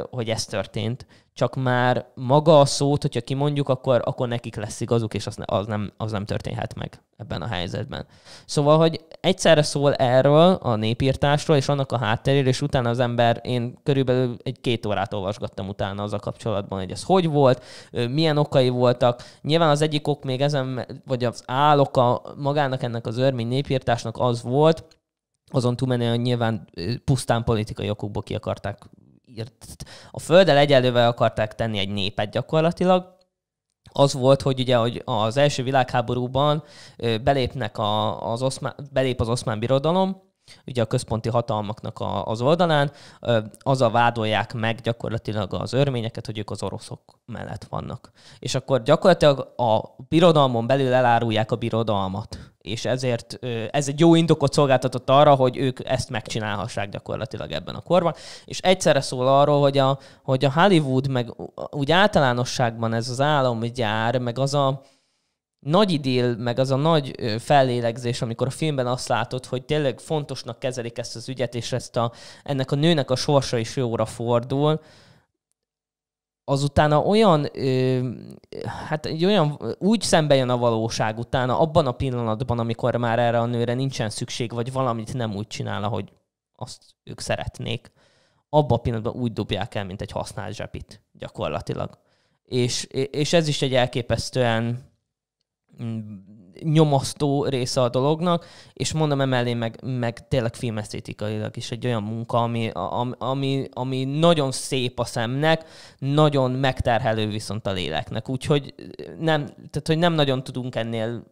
hogy ez történt, csak már maga a szót, hogyha kimondjuk, akkor, akkor nekik lesz igazuk, és az, az, nem, az nem történhet meg ebben a helyzetben. Szóval, hogy egyszerre szól erről a népírtásról, és annak a hátteréről, és utána az ember, én körülbelül egy két órát olvasgattam utána az a kapcsolatban, hogy ez hogy volt, milyen okai voltak. Nyilván az egyik ok még ezen, vagy az áloka magának ennek az örmény népírtásnak az volt, azon túlmenően nyilván pusztán politikai okokból ki akarták a földdel egyelővel akarták tenni egy népet gyakorlatilag, az volt, hogy ugye hogy az első világháborúban belépnek a, az oszmán, belép az oszmán birodalom, ugye a központi hatalmaknak a, az oldalán, az a vádolják meg gyakorlatilag az örményeket, hogy ők az oroszok mellett vannak. És akkor gyakorlatilag a birodalmon belül elárulják a birodalmat és ezért ez egy jó indokot szolgáltatott arra, hogy ők ezt megcsinálhassák gyakorlatilag ebben a korban. És egyszerre szól arról, hogy a, hogy a Hollywood, meg úgy általánosságban ez az álomgyár, meg az a nagy idél, meg az a nagy fellélegzés, amikor a filmben azt látod, hogy tényleg fontosnak kezelik ezt az ügyet, és ezt a, ennek a nőnek a sorsa is jóra fordul, azután olyan, ö, hát egy olyan, úgy szembe jön a valóság utána, abban a pillanatban, amikor már erre a nőre nincsen szükség, vagy valamit nem úgy csinál, ahogy azt ők szeretnék, abban a pillanatban úgy dobják el, mint egy használt zsepit gyakorlatilag. És, és ez is egy elképesztően mm, nyomasztó része a dolognak, és mondom emellé meg, meg tényleg filmesztétikailag is egy olyan munka, ami, ami, ami nagyon szép a szemnek, nagyon megterhelő viszont a léleknek. Úgyhogy nem, tehát, hogy nem nagyon tudunk ennél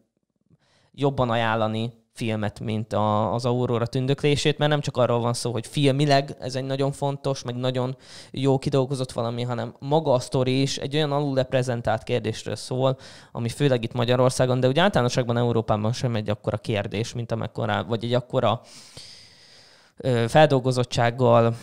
jobban ajánlani filmet, mint a, az Aurora tündöklését, mert nem csak arról van szó, hogy filmileg ez egy nagyon fontos, meg nagyon jó kidolgozott valami, hanem maga a sztori is egy olyan alulreprezentált kérdésről szól, ami főleg itt Magyarországon, de úgy általánosságban Európában sem egy akkora kérdés, mint amekkora, vagy egy akkora ö, feldolgozottsággal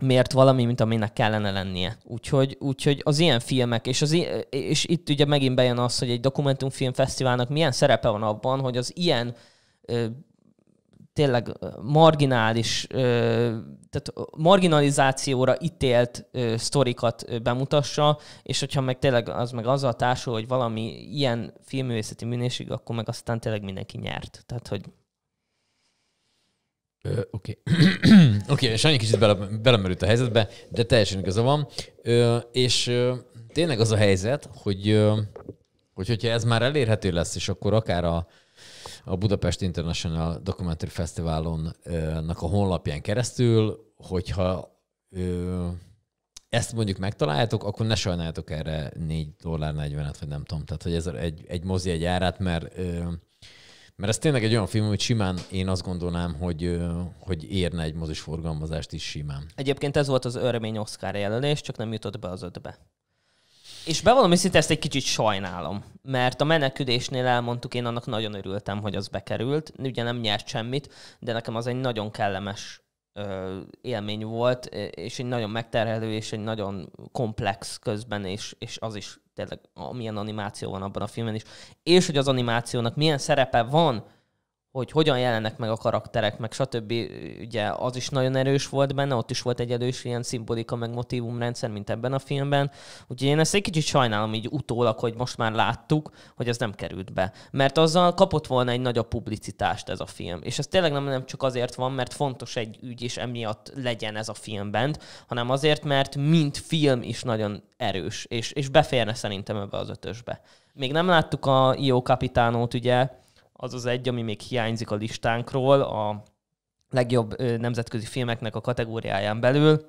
miért valami, mint aminek kellene lennie. Úgyhogy, úgyhogy az ilyen filmek, és, az, i- és itt ugye megint bejön az, hogy egy dokumentumfilmfesztiválnak milyen szerepe van abban, hogy az ilyen ö, tényleg marginális, ö, tehát marginalizációra ítélt ö, sztorikat ö, bemutassa, és hogyha meg tényleg az meg azzal társul, hogy valami ilyen filmművészeti minőség, akkor meg aztán tényleg mindenki nyert. Tehát, hogy Oké, okay. okay, Sanyi kicsit bele, belemerült a helyzetbe, de teljesen igaza van. Ö, és ö, tényleg az a helyzet, hogy, ö, hogy hogyha ez már elérhető lesz, és akkor akár a, a Budapest International Documentary Festivalon a honlapján keresztül, hogyha ö, ezt mondjuk megtaláljátok, akkor ne sajnáljátok erre 4 dollár 40-et, vagy nem tudom. Tehát, hogy ez egy, egy mozi egy árát, mert ö, mert ez tényleg egy olyan film, hogy simán én azt gondolnám, hogy, hogy érne egy mozis forgalmazást is simán. Egyébként ez volt az örmény Oscar jelölés, csak nem jutott be az ötbe. És bevallom őszintén, ezt egy kicsit sajnálom, mert a menekülésnél elmondtuk, én annak nagyon örültem, hogy az bekerült. Ugye nem nyert semmit, de nekem az egy nagyon kellemes élmény volt, és egy nagyon megterhelő, és egy nagyon komplex közben, és, és az is tényleg amilyen animáció van abban a filmben is, és hogy az animációnak milyen szerepe van hogy hogyan jelennek meg a karakterek, meg stb. Ugye az is nagyon erős volt benne, ott is volt egy erős ilyen szimbolika, meg motivumrendszer, mint ebben a filmben. Úgyhogy én ezt egy kicsit sajnálom így utólag, hogy most már láttuk, hogy ez nem került be. Mert azzal kapott volna egy nagyobb publicitást ez a film. És ez tényleg nem, nem csak azért van, mert fontos egy ügy, is emiatt legyen ez a filmben, hanem azért, mert mint film is nagyon erős, és, és beférne szerintem ebbe az ötösbe. Még nem láttuk a Io kapitánót, ugye, az az egy, ami még hiányzik a listánkról, a legjobb nemzetközi filmeknek a kategóriáján belül,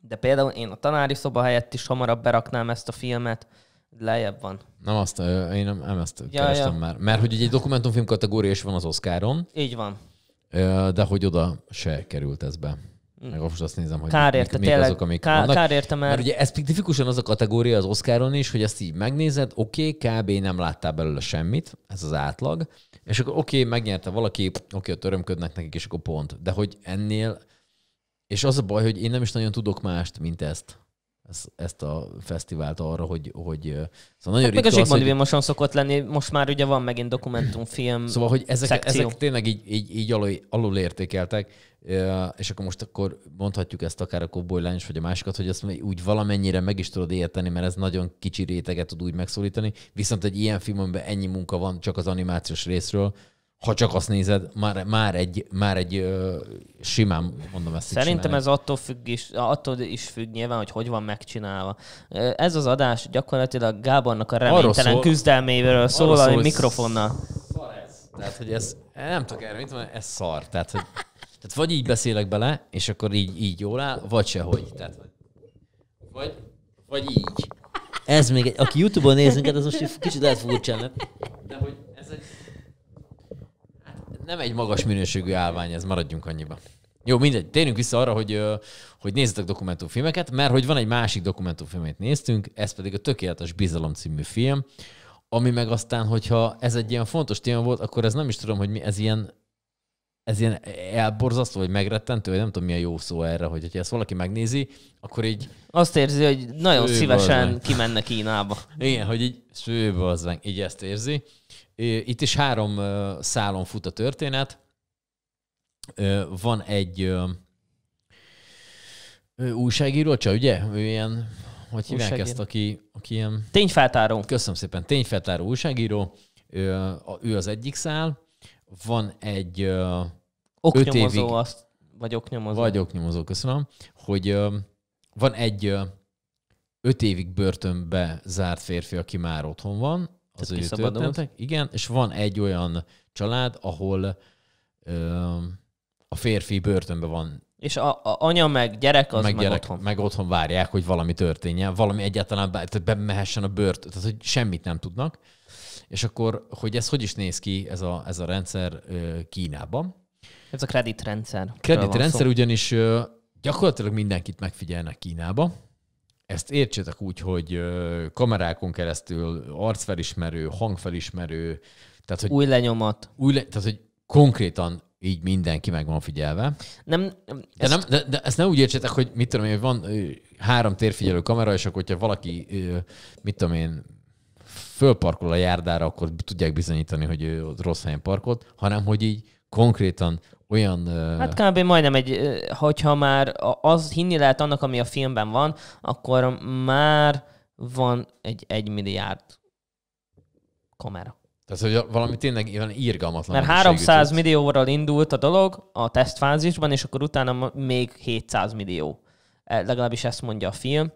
de például én a tanári szoba helyett is hamarabb beraknám ezt a filmet, lejjebb van. Nem azt, én nem, nem ezt ja, ja. már. Mert hogy egy dokumentumfilm kategória is van az Oscaron. Így van. De hogy oda se került ez be. Meg most azt nézem, hogy kár érte, mik, mik tényleg, azok, amik kár, vannak. Kár érte, mert... mert... ugye ez tipikusan az a kategória az Oscaron is, hogy ezt így megnézed, oké, okay, kb. nem láttál belőle semmit, ez az átlag, és akkor oké, okay, megnyerte valaki, oké, okay, örömködnek nekik, és akkor pont. De hogy ennél, és az a baj, hogy én nem is nagyon tudok mást, mint ezt ezt, ezt a fesztivált arra, hogy, hogy szóval nagyon hát ritka Még a Zsigmond hogy... szokott lenni, most már ugye van megint dokumentumfilm Szóval, hogy ezek, szekció. ezek tényleg így, így, így alul, alul értékeltek, és akkor most akkor mondhatjuk ezt akár a Cowboy Lányos vagy a másikat, hogy ezt úgy valamennyire meg is tudod érteni, mert ez nagyon kicsi réteget tud úgy megszólítani, viszont egy ilyen filmben ennyi munka van csak az animációs részről, ha csak azt nézed, már, már egy, már egy ö, simán, mondom ezt Szerintem ez attól, függ is, attól is függ nyilván, hogy hogy van megcsinálva. Ez az adás gyakorlatilag Gábornak a reménytelen szól, küzdelméről szól, szól, a mikrofonnal. Szar ez. Tehát, hogy ez, eh, nem tudok erre mit mondani, ez szar. Tehát, hogy, tehát vagy így beszélek bele, és akkor így, így jól áll, vagy sehogy. Tehát, vagy, vagy így. Ez még egy, aki Youtube-on néz minket, az most kicsit lehet furcsa, De hogy nem egy magas minőségű állvány, ez maradjunk annyiba. Jó, mindegy. Térjünk vissza arra, hogy, hogy nézzetek dokumentumfilmeket, mert hogy van egy másik dokumentumfilmet néztünk, ez pedig a Tökéletes Bizalom című film, ami meg aztán, hogyha ez egy ilyen fontos téma volt, akkor ez nem is tudom, hogy mi, ez ilyen, ez ilyen elborzasztó, vagy megrettentő, vagy nem tudom, mi a jó szó erre, hogy ha ezt valaki megnézi, akkor így... Azt érzi, hogy nagyon szívesen kimenne Kínába. Igen, hogy így szőbazdmeg, így ezt érzi. Itt is három szálon fut a történet. Van egy újságíró, csak ugye? Ő ilyen, hogy hívják ezt, aki, aki ilyen... Tényfeltáró. Köszönöm szépen, tényfeltáró újságíró. Ő az egyik szál. Van egy... Oknyomozó öt évig... azt, vagy oknyomozó. Vagy oknyomozó, köszönöm. Hogy van egy öt évig börtönbe zárt férfi, aki már otthon van, az ő történetek. Igen, és van egy olyan család, ahol ö, a férfi börtönbe van. És a, a anya meg gyerek az meg, meg gyerek, otthon. Meg otthon várják, hogy valami történjen, valami egyáltalán be, tehát bemehessen a bört, tehát hogy semmit nem tudnak. És akkor, hogy ez hogy is néz ki ez a, ez a rendszer Kínában? Ez a kreditrendszer. Kreditrendszer ugyanis gyakorlatilag mindenkit megfigyelnek Kínába ezt értsétek úgy, hogy kamerákon keresztül arcfelismerő, hangfelismerő, tehát, hogy új lenyomat. Új le, tehát, hogy konkrétan így mindenki meg van figyelve. Nem, de, ezt... nem de, de, ezt nem úgy értsétek, hogy mit tudom én, hogy van három térfigyelő kamera, és akkor, hogyha valaki, mit tudom én, fölparkol a járdára, akkor tudják bizonyítani, hogy ő rossz helyen parkolt, hanem hogy így konkrétan olyan... Hát kb. majdnem egy, hogyha már az hinni lehet annak, ami a filmben van, akkor már van egy egymilliárd kamera. Tehát, hogy valami tényleg ilyen írgalmatlan. Mert 300 millióval indult a dolog a tesztfázisban, és akkor utána még 700 millió. E, legalábbis ezt mondja a film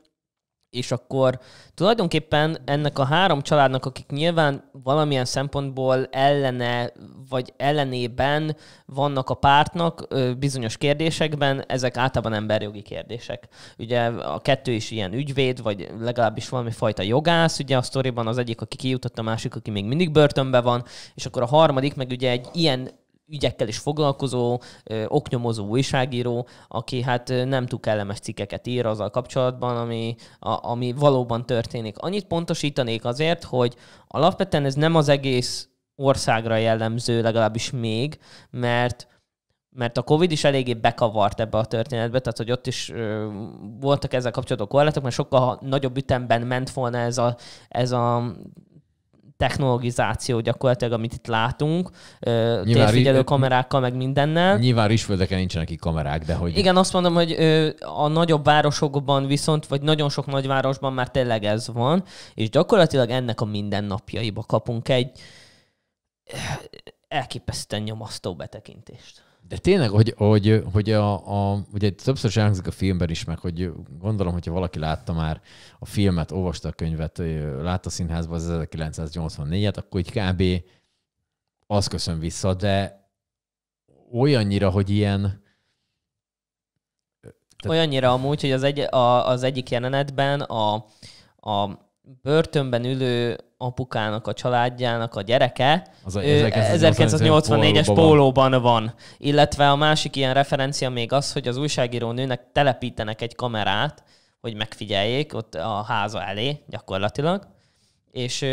és akkor tulajdonképpen ennek a három családnak, akik nyilván valamilyen szempontból ellene vagy ellenében vannak a pártnak bizonyos kérdésekben, ezek általában emberjogi kérdések. Ugye a kettő is ilyen ügyvéd, vagy legalábbis valami fajta jogász, ugye a sztoriban az egyik, aki kijutott, a másik, aki még mindig börtönben van, és akkor a harmadik meg ugye egy ilyen ügyekkel is foglalkozó, oknyomozó újságíró, aki hát nem túl kellemes cikkeket ír azzal kapcsolatban, ami, a, ami valóban történik. Annyit pontosítanék azért, hogy alapvetően ez nem az egész országra jellemző, legalábbis még, mert mert a Covid is eléggé bekavart ebbe a történetbe, tehát hogy ott is ö, voltak ezzel kapcsolatok korlátok, mert sokkal nagyobb ütemben ment volna ez a, ez a technologizáció gyakorlatilag, amit itt látunk, nyilván térfigyelő kamerákkal, meg mindennel. Nyilván rizsföldeken nincsenek itt kamerák, de hogy... Igen, azt mondom, hogy a nagyobb városokban viszont, vagy nagyon sok nagyvárosban már tényleg ez van, és gyakorlatilag ennek a mindennapjaiba kapunk egy elképesztően nyomasztó betekintést. De tényleg, hogy, hogy, hogy a, a, ugye többször elhangzik a filmben is meg, hogy gondolom, hogyha valaki látta már a filmet, olvasta a könyvet, látta a színházban az 1984-et, akkor így kb. azt köszön vissza, de olyannyira, hogy ilyen, tehát... Olyannyira amúgy, hogy az, egy, a, az egyik jelenetben a, a börtönben ülő apukának, a családjának a gyereke az a, 1984-es pólóban van. Illetve a másik ilyen referencia még az, hogy az újságíró nőnek telepítenek egy kamerát, hogy megfigyeljék ott a háza elé gyakorlatilag. És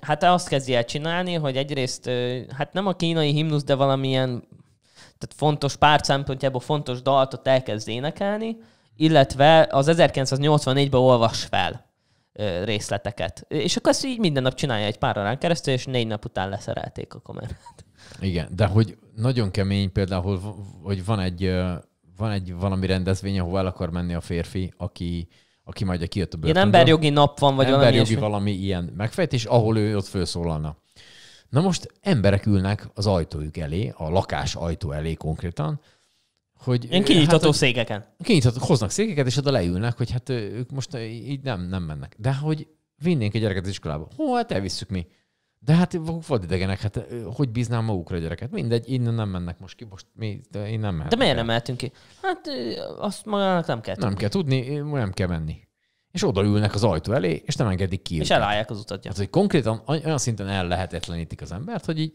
hát azt kezdi el csinálni, hogy egyrészt, hát nem a kínai himnusz, de valamilyen tehát fontos pár szempontjából fontos dalt ott elkezd énekelni, illetve az 1984-ben olvas fel részleteket. És akkor ezt így minden nap csinálja egy pár órán keresztül, és négy nap után leszerelték a kamerát. Igen, de hogy nagyon kemény például, hogy van egy, van egy valami rendezvény, ahol el akar menni a férfi, aki, aki majd kijött a börtönből. Ilyen emberjogi nap van, vagy emberjogi valami, ilyesmi. valami ilyen megfejtés, ahol ő ott felszólalna. Na most emberek ülnek az ajtójuk elé, a lakás ajtó elé konkrétan, hogy... Én kinyitható hát, székeken. Kinyitható, hoznak székeket, és oda leülnek, hogy hát ők most így nem, nem mennek. De hogy vinnénk a gyereket az iskolába. Hó, hát elvisszük mi. De hát idegenek, hát hogy bíznám magukra a gyereket? Mindegy, innen nem mennek most ki, most mi, de én nem mehetek. De miért el. nem mehetünk ki? Hát azt magának nem kell tudni. Nem kell tudni, nem kell menni és odaülnek az ajtó elé, és nem engedik ki. És őket. elállják az utat. Tehát, hogy konkrétan olyan szinten el lehetetlenítik az embert, hogy így,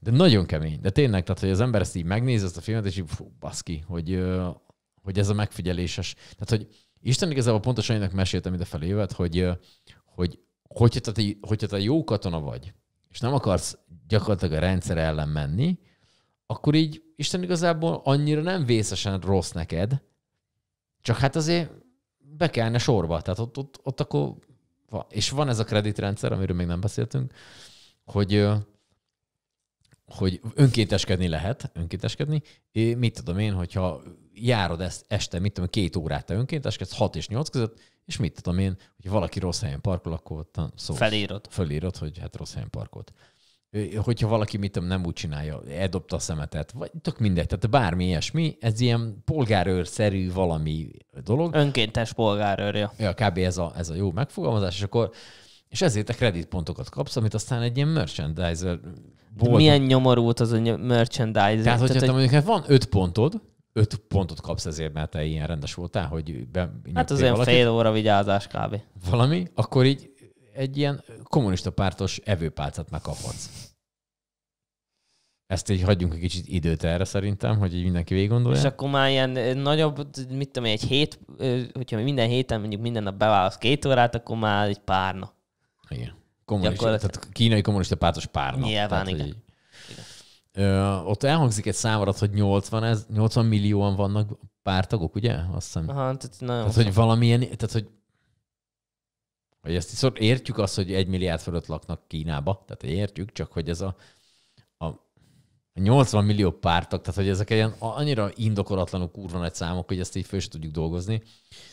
de nagyon kemény. De tényleg, tehát, hogy az ember ezt így megnézi, ezt a filmet, és így, fú, baszki, hogy, hogy ez a megfigyeléses. Tehát, hogy Isten igazából pontosan ennek meséltem ide felé évet, hogy, hogy hogyha te, hogyha te jó katona vagy, és nem akarsz gyakorlatilag a rendszer ellen menni, akkor így Isten igazából annyira nem vészesen rossz neked, csak hát azért be kellene sorba. Tehát ott, ott, ott akkor, és van ez a kreditrendszer, amiről még nem beszéltünk, hogy hogy önkénteskedni lehet, önkénteskedni. É, mit tudom én, hogyha járod ezt este, mit tudom, két órát te önkénteskedsz, 6 és 8 között, és mit tudom én, hogy valaki rossz helyen parkol, akkor ott szó. Szóval Felírod. Felírod, hogy hát rossz helyen parkolt hogyha valaki mit nem úgy csinálja, eldobta a szemetet, vagy tök mindegy, tehát bármi ilyesmi, ez ilyen polgárőrszerű valami dolog. Önkéntes polgárőrja. Ja, kb. ez a, ez a jó megfogalmazás, és akkor és ezért a kreditpontokat kapsz, amit aztán egy ilyen merchandiser volt. Milyen nyomorult az a merchandiser? Tehát, hogyha Tehát, hogy... mondjuk hát van öt pontod, öt pontot kapsz ezért, mert te ilyen rendes voltál, hogy be, Hát az olyan fél óra vigyázás kb. Valami, akkor így egy ilyen kommunista pártos evőpálcát megkaphatsz. Ezt így hagyjunk egy kicsit időt erre szerintem, hogy így mindenki végig gondolja. És akkor már ilyen eh, nagyobb, mit tudom egy hét, eh, hogyha minden héten mondjuk minden nap beválasz két órát, akkor már egy párna. Igen. Kommunista, tehát kínai kommunista pártos párna. Nyilván, tehát, igen. Így, igen. Ö, ott elhangzik egy számarat, hogy 80, ez, 80 millióan vannak pártagok, ugye? Azt hiszem. Aha, tehát, nagyon tehát hogy valamilyen, tehát hogy vagy ezt is értjük azt, hogy egy milliárd fölött laknak Kínába, tehát értjük, csak hogy ez a, a 80 millió pártok, tehát hogy ezek ilyen annyira indokolatlanul kurva nagy számok, hogy ezt így föl tudjuk dolgozni.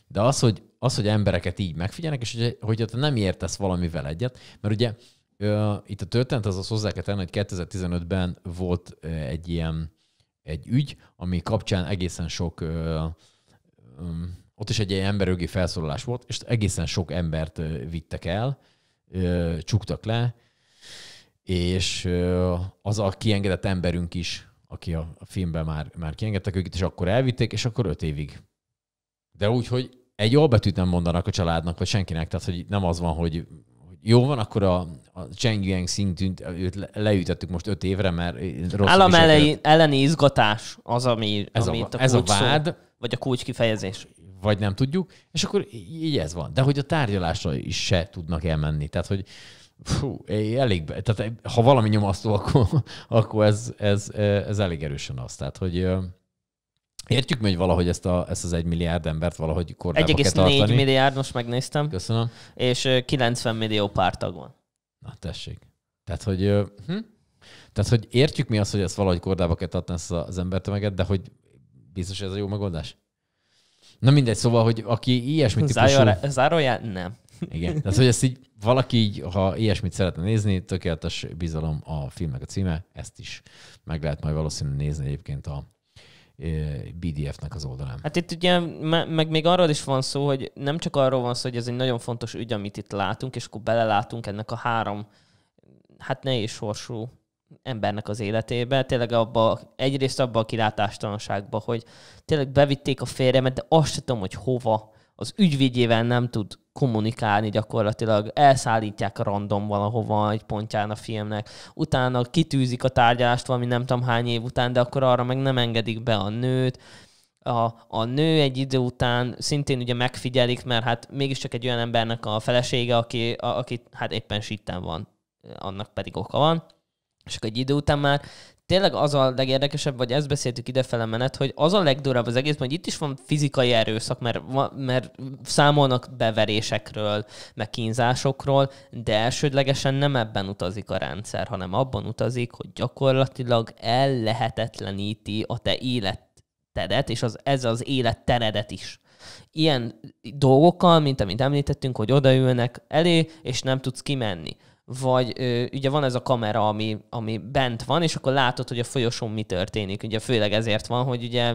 De az, hogy, az, hogy embereket így megfigyelnek, és hogy, hogy te nem értesz valamivel egyet, mert ugye ö, itt a történet az az hozzá kell tenni, hogy 2015-ben volt egy ilyen egy ügy, ami kapcsán egészen sok ö, ö, ott is egy ilyen emberögi felszólalás volt, és egészen sok embert vittek el, csuktak le, és az a kiengedett emberünk is, aki a filmben már, már kiengedtek őket, és akkor elvitték, és akkor öt évig. De úgy, hogy egy betűt nem mondanak a családnak, vagy senkinek, tehát hogy nem az van, hogy jó van, akkor a, a Cheng Yang szintűnt, őt leütettük most öt évre, mert rossz Állam elleni izgatás az, ami, ez ami a, itt a ez a vád, szó, vagy a kulcs kifejezés vagy nem tudjuk, és akkor így ez van. De hogy a tárgyalásra is se tudnak elmenni. Tehát, hogy fú, elég, be, tehát eh, ha valami nyomasztó, akkor, akkor ez, ez, eh, ez elég erősen az. Tehát, hogy Értjük hogy valahogy ezt, a, ezt az egy milliárd embert valahogy kordába kell tartani. milliárd, most megnéztem. Köszönöm. És 90 millió pártag van. Na, tessék. Tehát, hogy, hm? Tehát, hogy értjük mi azt, hogy ezt valahogy kordába kell tartani ezt az embertömeget, de hogy biztos ez a jó megoldás? Na mindegy, szóval, hogy aki ilyesmit típusú... Zárójá? Nem. Igen. Tehát, hogy ezt így valaki így, ha ilyesmit szeretne nézni, tökéletes bizalom a filmnek a címe, ezt is meg lehet majd valószínűleg nézni egyébként a e, BDF-nek az oldalán. Hát itt ugye, meg még arról is van szó, hogy nem csak arról van szó, hogy ez egy nagyon fontos ügy, amit itt látunk, és akkor belelátunk ennek a három, hát ne is sorsú embernek az életébe, tényleg abba, egyrészt abba a kilátástalanságba, hogy tényleg bevitték a férjemet, de azt sem tudom, hogy hova, az ügyvédjével nem tud kommunikálni gyakorlatilag, elszállítják a random valahova egy pontján a filmnek, utána kitűzik a tárgyalást valami nem tudom hány év után, de akkor arra meg nem engedik be a nőt, a, a nő egy idő után szintén ugye megfigyelik, mert hát mégiscsak egy olyan embernek a felesége, aki, a, aki hát éppen sitten van, annak pedig oka van. És akkor egy idő után már tényleg az a legérdekesebb, vagy ezt beszéltük idefele menet, hogy az a legdurabb az egész, hogy itt is van fizikai erőszak, mert, mert számolnak beverésekről, meg kínzásokról, de elsődlegesen nem ebben utazik a rendszer, hanem abban utazik, hogy gyakorlatilag ellehetetleníti a te életedet, és az, ez az életteredet is ilyen dolgokkal, mint amit említettünk, hogy odaülnek elé, és nem tudsz kimenni vagy ö, ugye van ez a kamera, ami, ami bent van, és akkor látod, hogy a folyosón mi történik. Ugye főleg ezért van, hogy ugye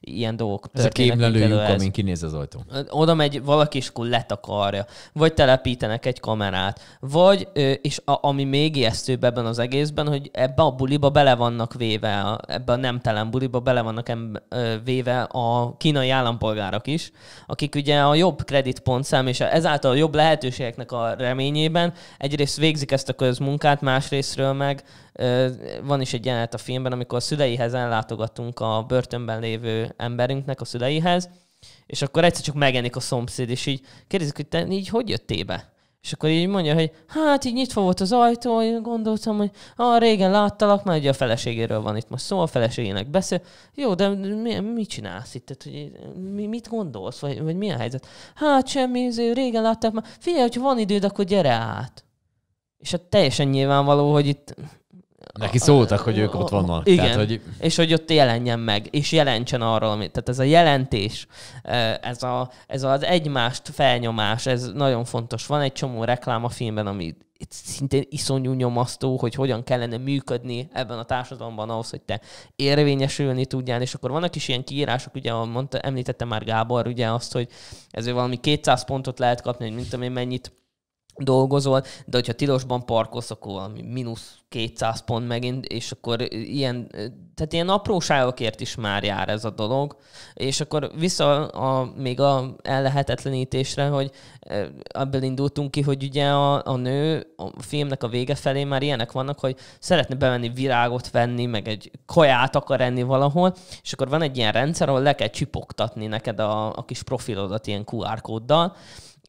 ilyen dolgok ez történnek. Ez a kémlelő lyuk, amin kinéz az ajtó. Oda megy valaki, és akkor letakarja. Vagy telepítenek egy kamerát. Vagy, ö, és a, ami még ijesztőbb ebben az egészben, hogy ebbe a buliba bele vannak véve, ebbe a nemtelen buliba bele vannak em, ö, véve a kínai állampolgárok is, akik ugye a jobb kreditpontszám, és ezáltal a jobb lehetőségeknek a reményében egyrészt végzik ezt a közmunkát, másrésztről meg van is egy jelenet a filmben, amikor a szüleihez ellátogatunk a börtönben lévő emberünknek, a szüleihez, és akkor egyszer csak megjelenik a szomszéd, és így kérdezik, hogy te így hogy jöttél be? És akkor így mondja, hogy hát így nyitva volt az ajtó, én gondoltam, hogy ah, régen láttalak, mert ugye a feleségéről van itt most szó, a feleségének beszél. Jó, de mi, mit csinálsz itt? Tehát, hogy mi, mit gondolsz? Vagy, vagy milyen helyzet? Hát semmi, izé, régen láttak már. Figyelj, hogyha van időd, akkor gyere át. És hát teljesen nyilvánvaló, hogy itt... Neki szóltak, hogy ők ott vannak. Igen, tehát, hogy... és hogy ott jelenjen meg, és jelentsen arról, amit. Tehát ez a jelentés, ez, a, ez az egymást felnyomás, ez nagyon fontos. Van egy csomó reklám a filmben, ami szintén iszonyú nyomasztó, hogy hogyan kellene működni ebben a társadalomban ahhoz, hogy te érvényesülni tudjál, és akkor vannak is ilyen kiírások, ugye mondta, említette már Gábor ugye azt, hogy ezért valami 200 pontot lehet kapni, hogy mint tudom én mennyit dolgozol, de hogyha tilosban parkolsz, akkor valami mínusz 200 pont megint, és akkor ilyen, tehát ilyen apróságokért is már jár ez a dolog, és akkor vissza a, még a ellehetetlenítésre, hogy ebből indultunk ki, hogy ugye a, a nő a filmnek a vége felé már ilyenek vannak, hogy szeretne bevenni virágot venni, meg egy kaját akar enni valahol, és akkor van egy ilyen rendszer, ahol le kell csipogtatni neked a, a kis profilodat ilyen QR kóddal,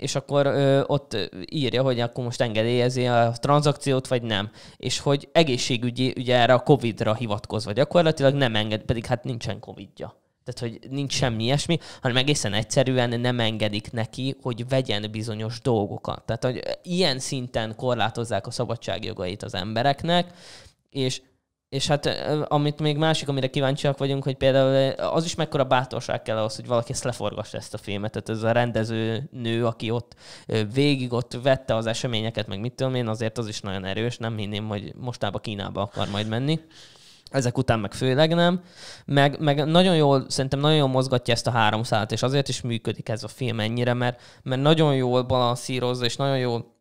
és akkor ö, ott írja, hogy akkor most engedélyezi a tranzakciót, vagy nem. És hogy egészségügyi, ugye erre a Covid-ra hivatkozva gyakorlatilag nem enged, pedig hát nincsen Covid-ja. Tehát, hogy nincs semmi ilyesmi, hanem egészen egyszerűen nem engedik neki, hogy vegyen bizonyos dolgokat. Tehát, hogy ilyen szinten korlátozzák a szabadságjogait az embereknek, és és hát amit még másik, amire kíváncsiak vagyunk, hogy például az is mekkora bátorság kell ahhoz, hogy valaki ezt leforgassa ezt a filmet. Tehát ez a rendező nő, aki ott végig ott vette az eseményeket, meg mit tudom én, azért az is nagyon erős, nem hinném, hogy mostába Kínába akar majd menni ezek után meg főleg nem, meg, meg nagyon jól, szerintem nagyon jól mozgatja ezt a háromszállat, és azért is működik ez a film ennyire, mert, mert nagyon jól balanszírozza, és nagyon jól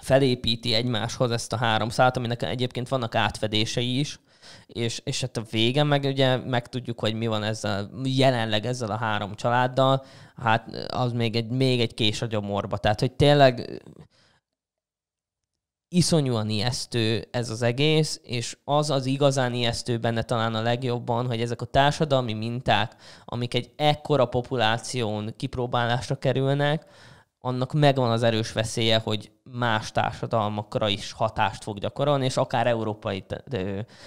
felépíti egymáshoz ezt a szállat, aminek egyébként vannak átfedései is, és, és hát a vége meg ugye megtudjuk, hogy mi van ezzel, jelenleg ezzel a három családdal, hát az még egy, még egy kés a gyomorba. Tehát, hogy tényleg iszonyúan ijesztő ez az egész, és az az igazán ijesztő benne talán a legjobban, hogy ezek a társadalmi minták, amik egy ekkora populáción kipróbálásra kerülnek, annak megvan az erős veszélye, hogy más társadalmakra is hatást fog gyakorolni, és akár európai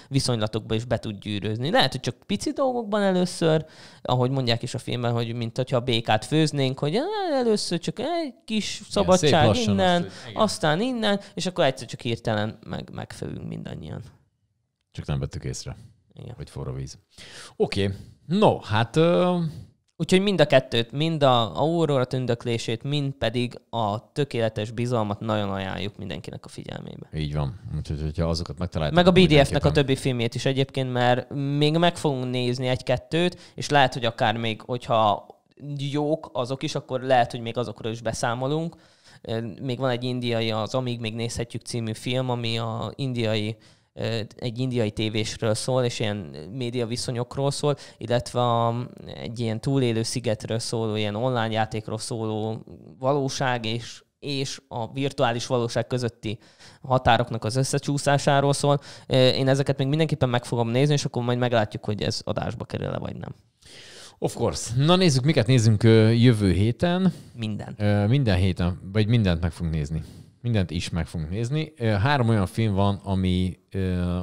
viszonylatokba is be tud gyűrőzni. Lehet, hogy csak pici dolgokban először, ahogy mondják is a filmben, hogy mint hogyha a békát főznénk, hogy először csak egy kis szabadság Igen, innen, azt, aztán innen, és akkor egyszer csak hirtelen meg, megfőünk mindannyian. Csak nem vettük észre. Igen. Hogy forró víz. Oké. Okay. No, hát Úgyhogy mind a kettőt, mind a Aurora tündöklését, mind pedig a tökéletes bizalmat nagyon ajánljuk mindenkinek a figyelmébe. Így van. Úgyhogy, hogyha azokat megtaláljuk. Meg a BDF-nek a többi filmjét is egyébként, mert még meg fogunk nézni egy-kettőt, és lehet, hogy akár még, hogyha jók azok is, akkor lehet, hogy még azokról is beszámolunk. Még van egy indiai, az Amíg még nézhetjük című film, ami a indiai egy indiai tévésről szól, és ilyen média viszonyokról szól, illetve egy ilyen túlélő szigetről szóló, ilyen online játékról szóló valóság és és a virtuális valóság közötti határoknak az összecsúszásáról szól. Én ezeket még mindenképpen meg fogom nézni, és akkor majd meglátjuk, hogy ez adásba kerül-e, vagy nem. Of course. Na nézzük, miket nézzünk jövő héten. Minden. Minden héten, vagy mindent meg fogunk nézni mindent is meg fogunk nézni. Három olyan film van, ami,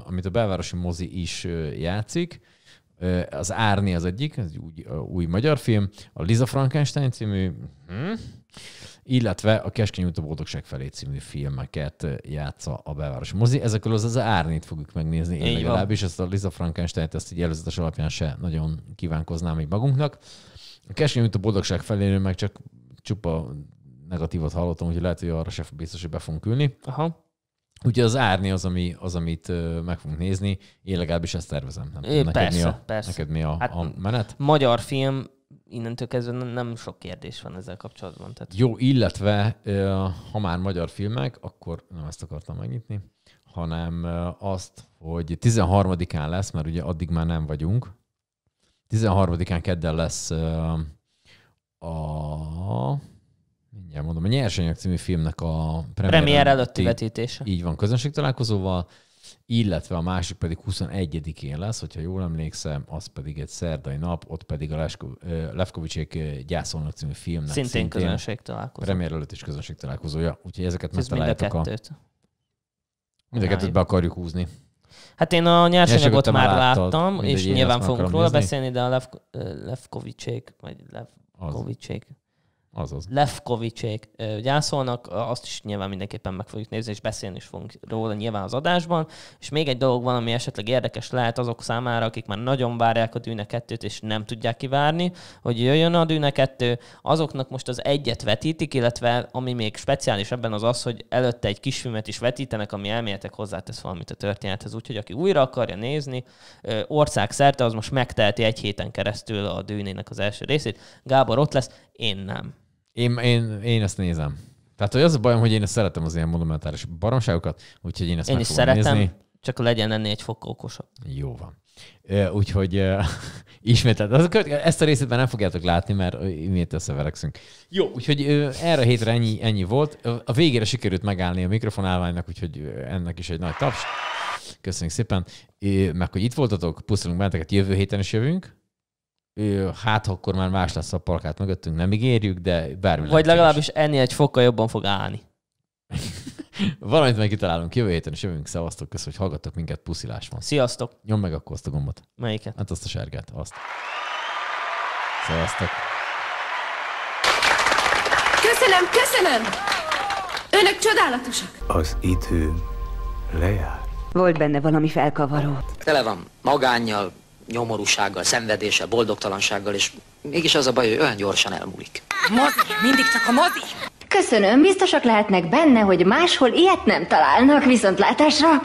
amit a belvárosi mozi is játszik. Az Árni az egyik, az egy új, új magyar film, a Liza Frankenstein című, hm, illetve a Keskeny út a boldogság felé című filmeket játsza a belvárosi mozi. Ezekről az, az Árnit fogjuk megnézni, én legalábbis ezt a Liza Frankenstein-t ezt egy előzetes alapján se nagyon kívánkoznám még magunknak. A Keskeny út a boldogság felé meg csak csupa negatívat hallottam, úgyhogy lehet, hogy arra sem biztos, hogy be fogunk ülni. Aha. Úgyhogy az árni az, ami, az amit meg fogunk nézni. Én legalábbis ezt tervezem. Nem, é, neked persze, mi a, persze. Neked mi a, hát, a menet? Magyar film, innentől kezdve nem sok kérdés van ezzel kapcsolatban. Tehát... Jó, illetve ha már magyar filmek, akkor nem ezt akartam megnyitni, hanem azt, hogy 13-án lesz, mert ugye addig már nem vagyunk. 13-án kedden lesz a mindjárt mondom, a Nyersanyag című filmnek a premier, premier előtti vetítése. Így van, találkozóval, illetve a másik pedig 21-én lesz, hogyha jól emlékszem, az pedig egy szerdai nap, ott pedig a Lesko, Lefkovicsék gyászolnak című filmnek. Szintén, szintén közönség találkozó. Premier előtt is közönség találkozója, úgyhogy ezeket Ez már mind a kettőt. A... Mind a kettőt be akarjuk húzni. Hát én a nyersanyagot már láttad, láttam, és nyilván fogunk róla nézni. beszélni, de a Lefkovicsék, vagy Lefkovicsék. Az. Azaz. Lefkovicsék gyászolnak, azt is nyilván mindenképpen meg fogjuk nézni, és beszélni is fogunk róla nyilván az adásban. És még egy dolog van, ami esetleg érdekes lehet azok számára, akik már nagyon várják a Dűne 2-t, és nem tudják kivárni, hogy jöjjön a Dűne 2, azoknak most az egyet vetítik, illetve ami még speciális ebben az az, hogy előtte egy kisfilmet is vetítenek, ami elméletek hozzátesz valamit a történethez. Úgyhogy aki újra akarja nézni, ország szerte az most megteheti egy héten keresztül a Dűnének az első részét. Gábor ott lesz, én nem. Én, én, én ezt nézem. Tehát hogy az a bajom, hogy én ezt szeretem az ilyen monumentális baromságokat, úgyhogy én ezt én meg is szeretem, nézni. csak legyen ennél egy fokkal okosabb. Jó van. Úgyhogy uh, ismételt. Az, ezt a részét már nem fogjátok látni, mert miért összeverekszünk. Jó, úgyhogy uh, erre a hétre ennyi, ennyi volt. A végére sikerült megállni a mikrofonálványnak, úgyhogy ennek is egy nagy taps. Köszönjük szépen. Meg, hogy itt voltatok, pusztulunk benneteket, jövő héten is jövünk hát akkor már más lesz a parkát mögöttünk, nem ígérjük, de bármi. Vagy legalábbis ennél egy fokkal jobban fog állni. Valamit meg kitalálunk jövő héten, és jövünk. Szevasztok, köszönöm, hogy hallgattok minket, puszilás van. Sziasztok! Nyom meg akkor azt a gombot. Melyiket? Hát azt a sárgát, azt. Szevasztok! Köszönöm, köszönöm! Önök csodálatosak! Az idő lejár. Volt benne valami felkavaró. Tele van magánnyal, nyomorúsággal, szenvedéssel, boldogtalansággal, és mégis az a baj, hogy olyan gyorsan elmúlik. Mozi, mindig csak a mozi! Köszönöm, biztosak lehetnek benne, hogy máshol ilyet nem találnak viszontlátásra.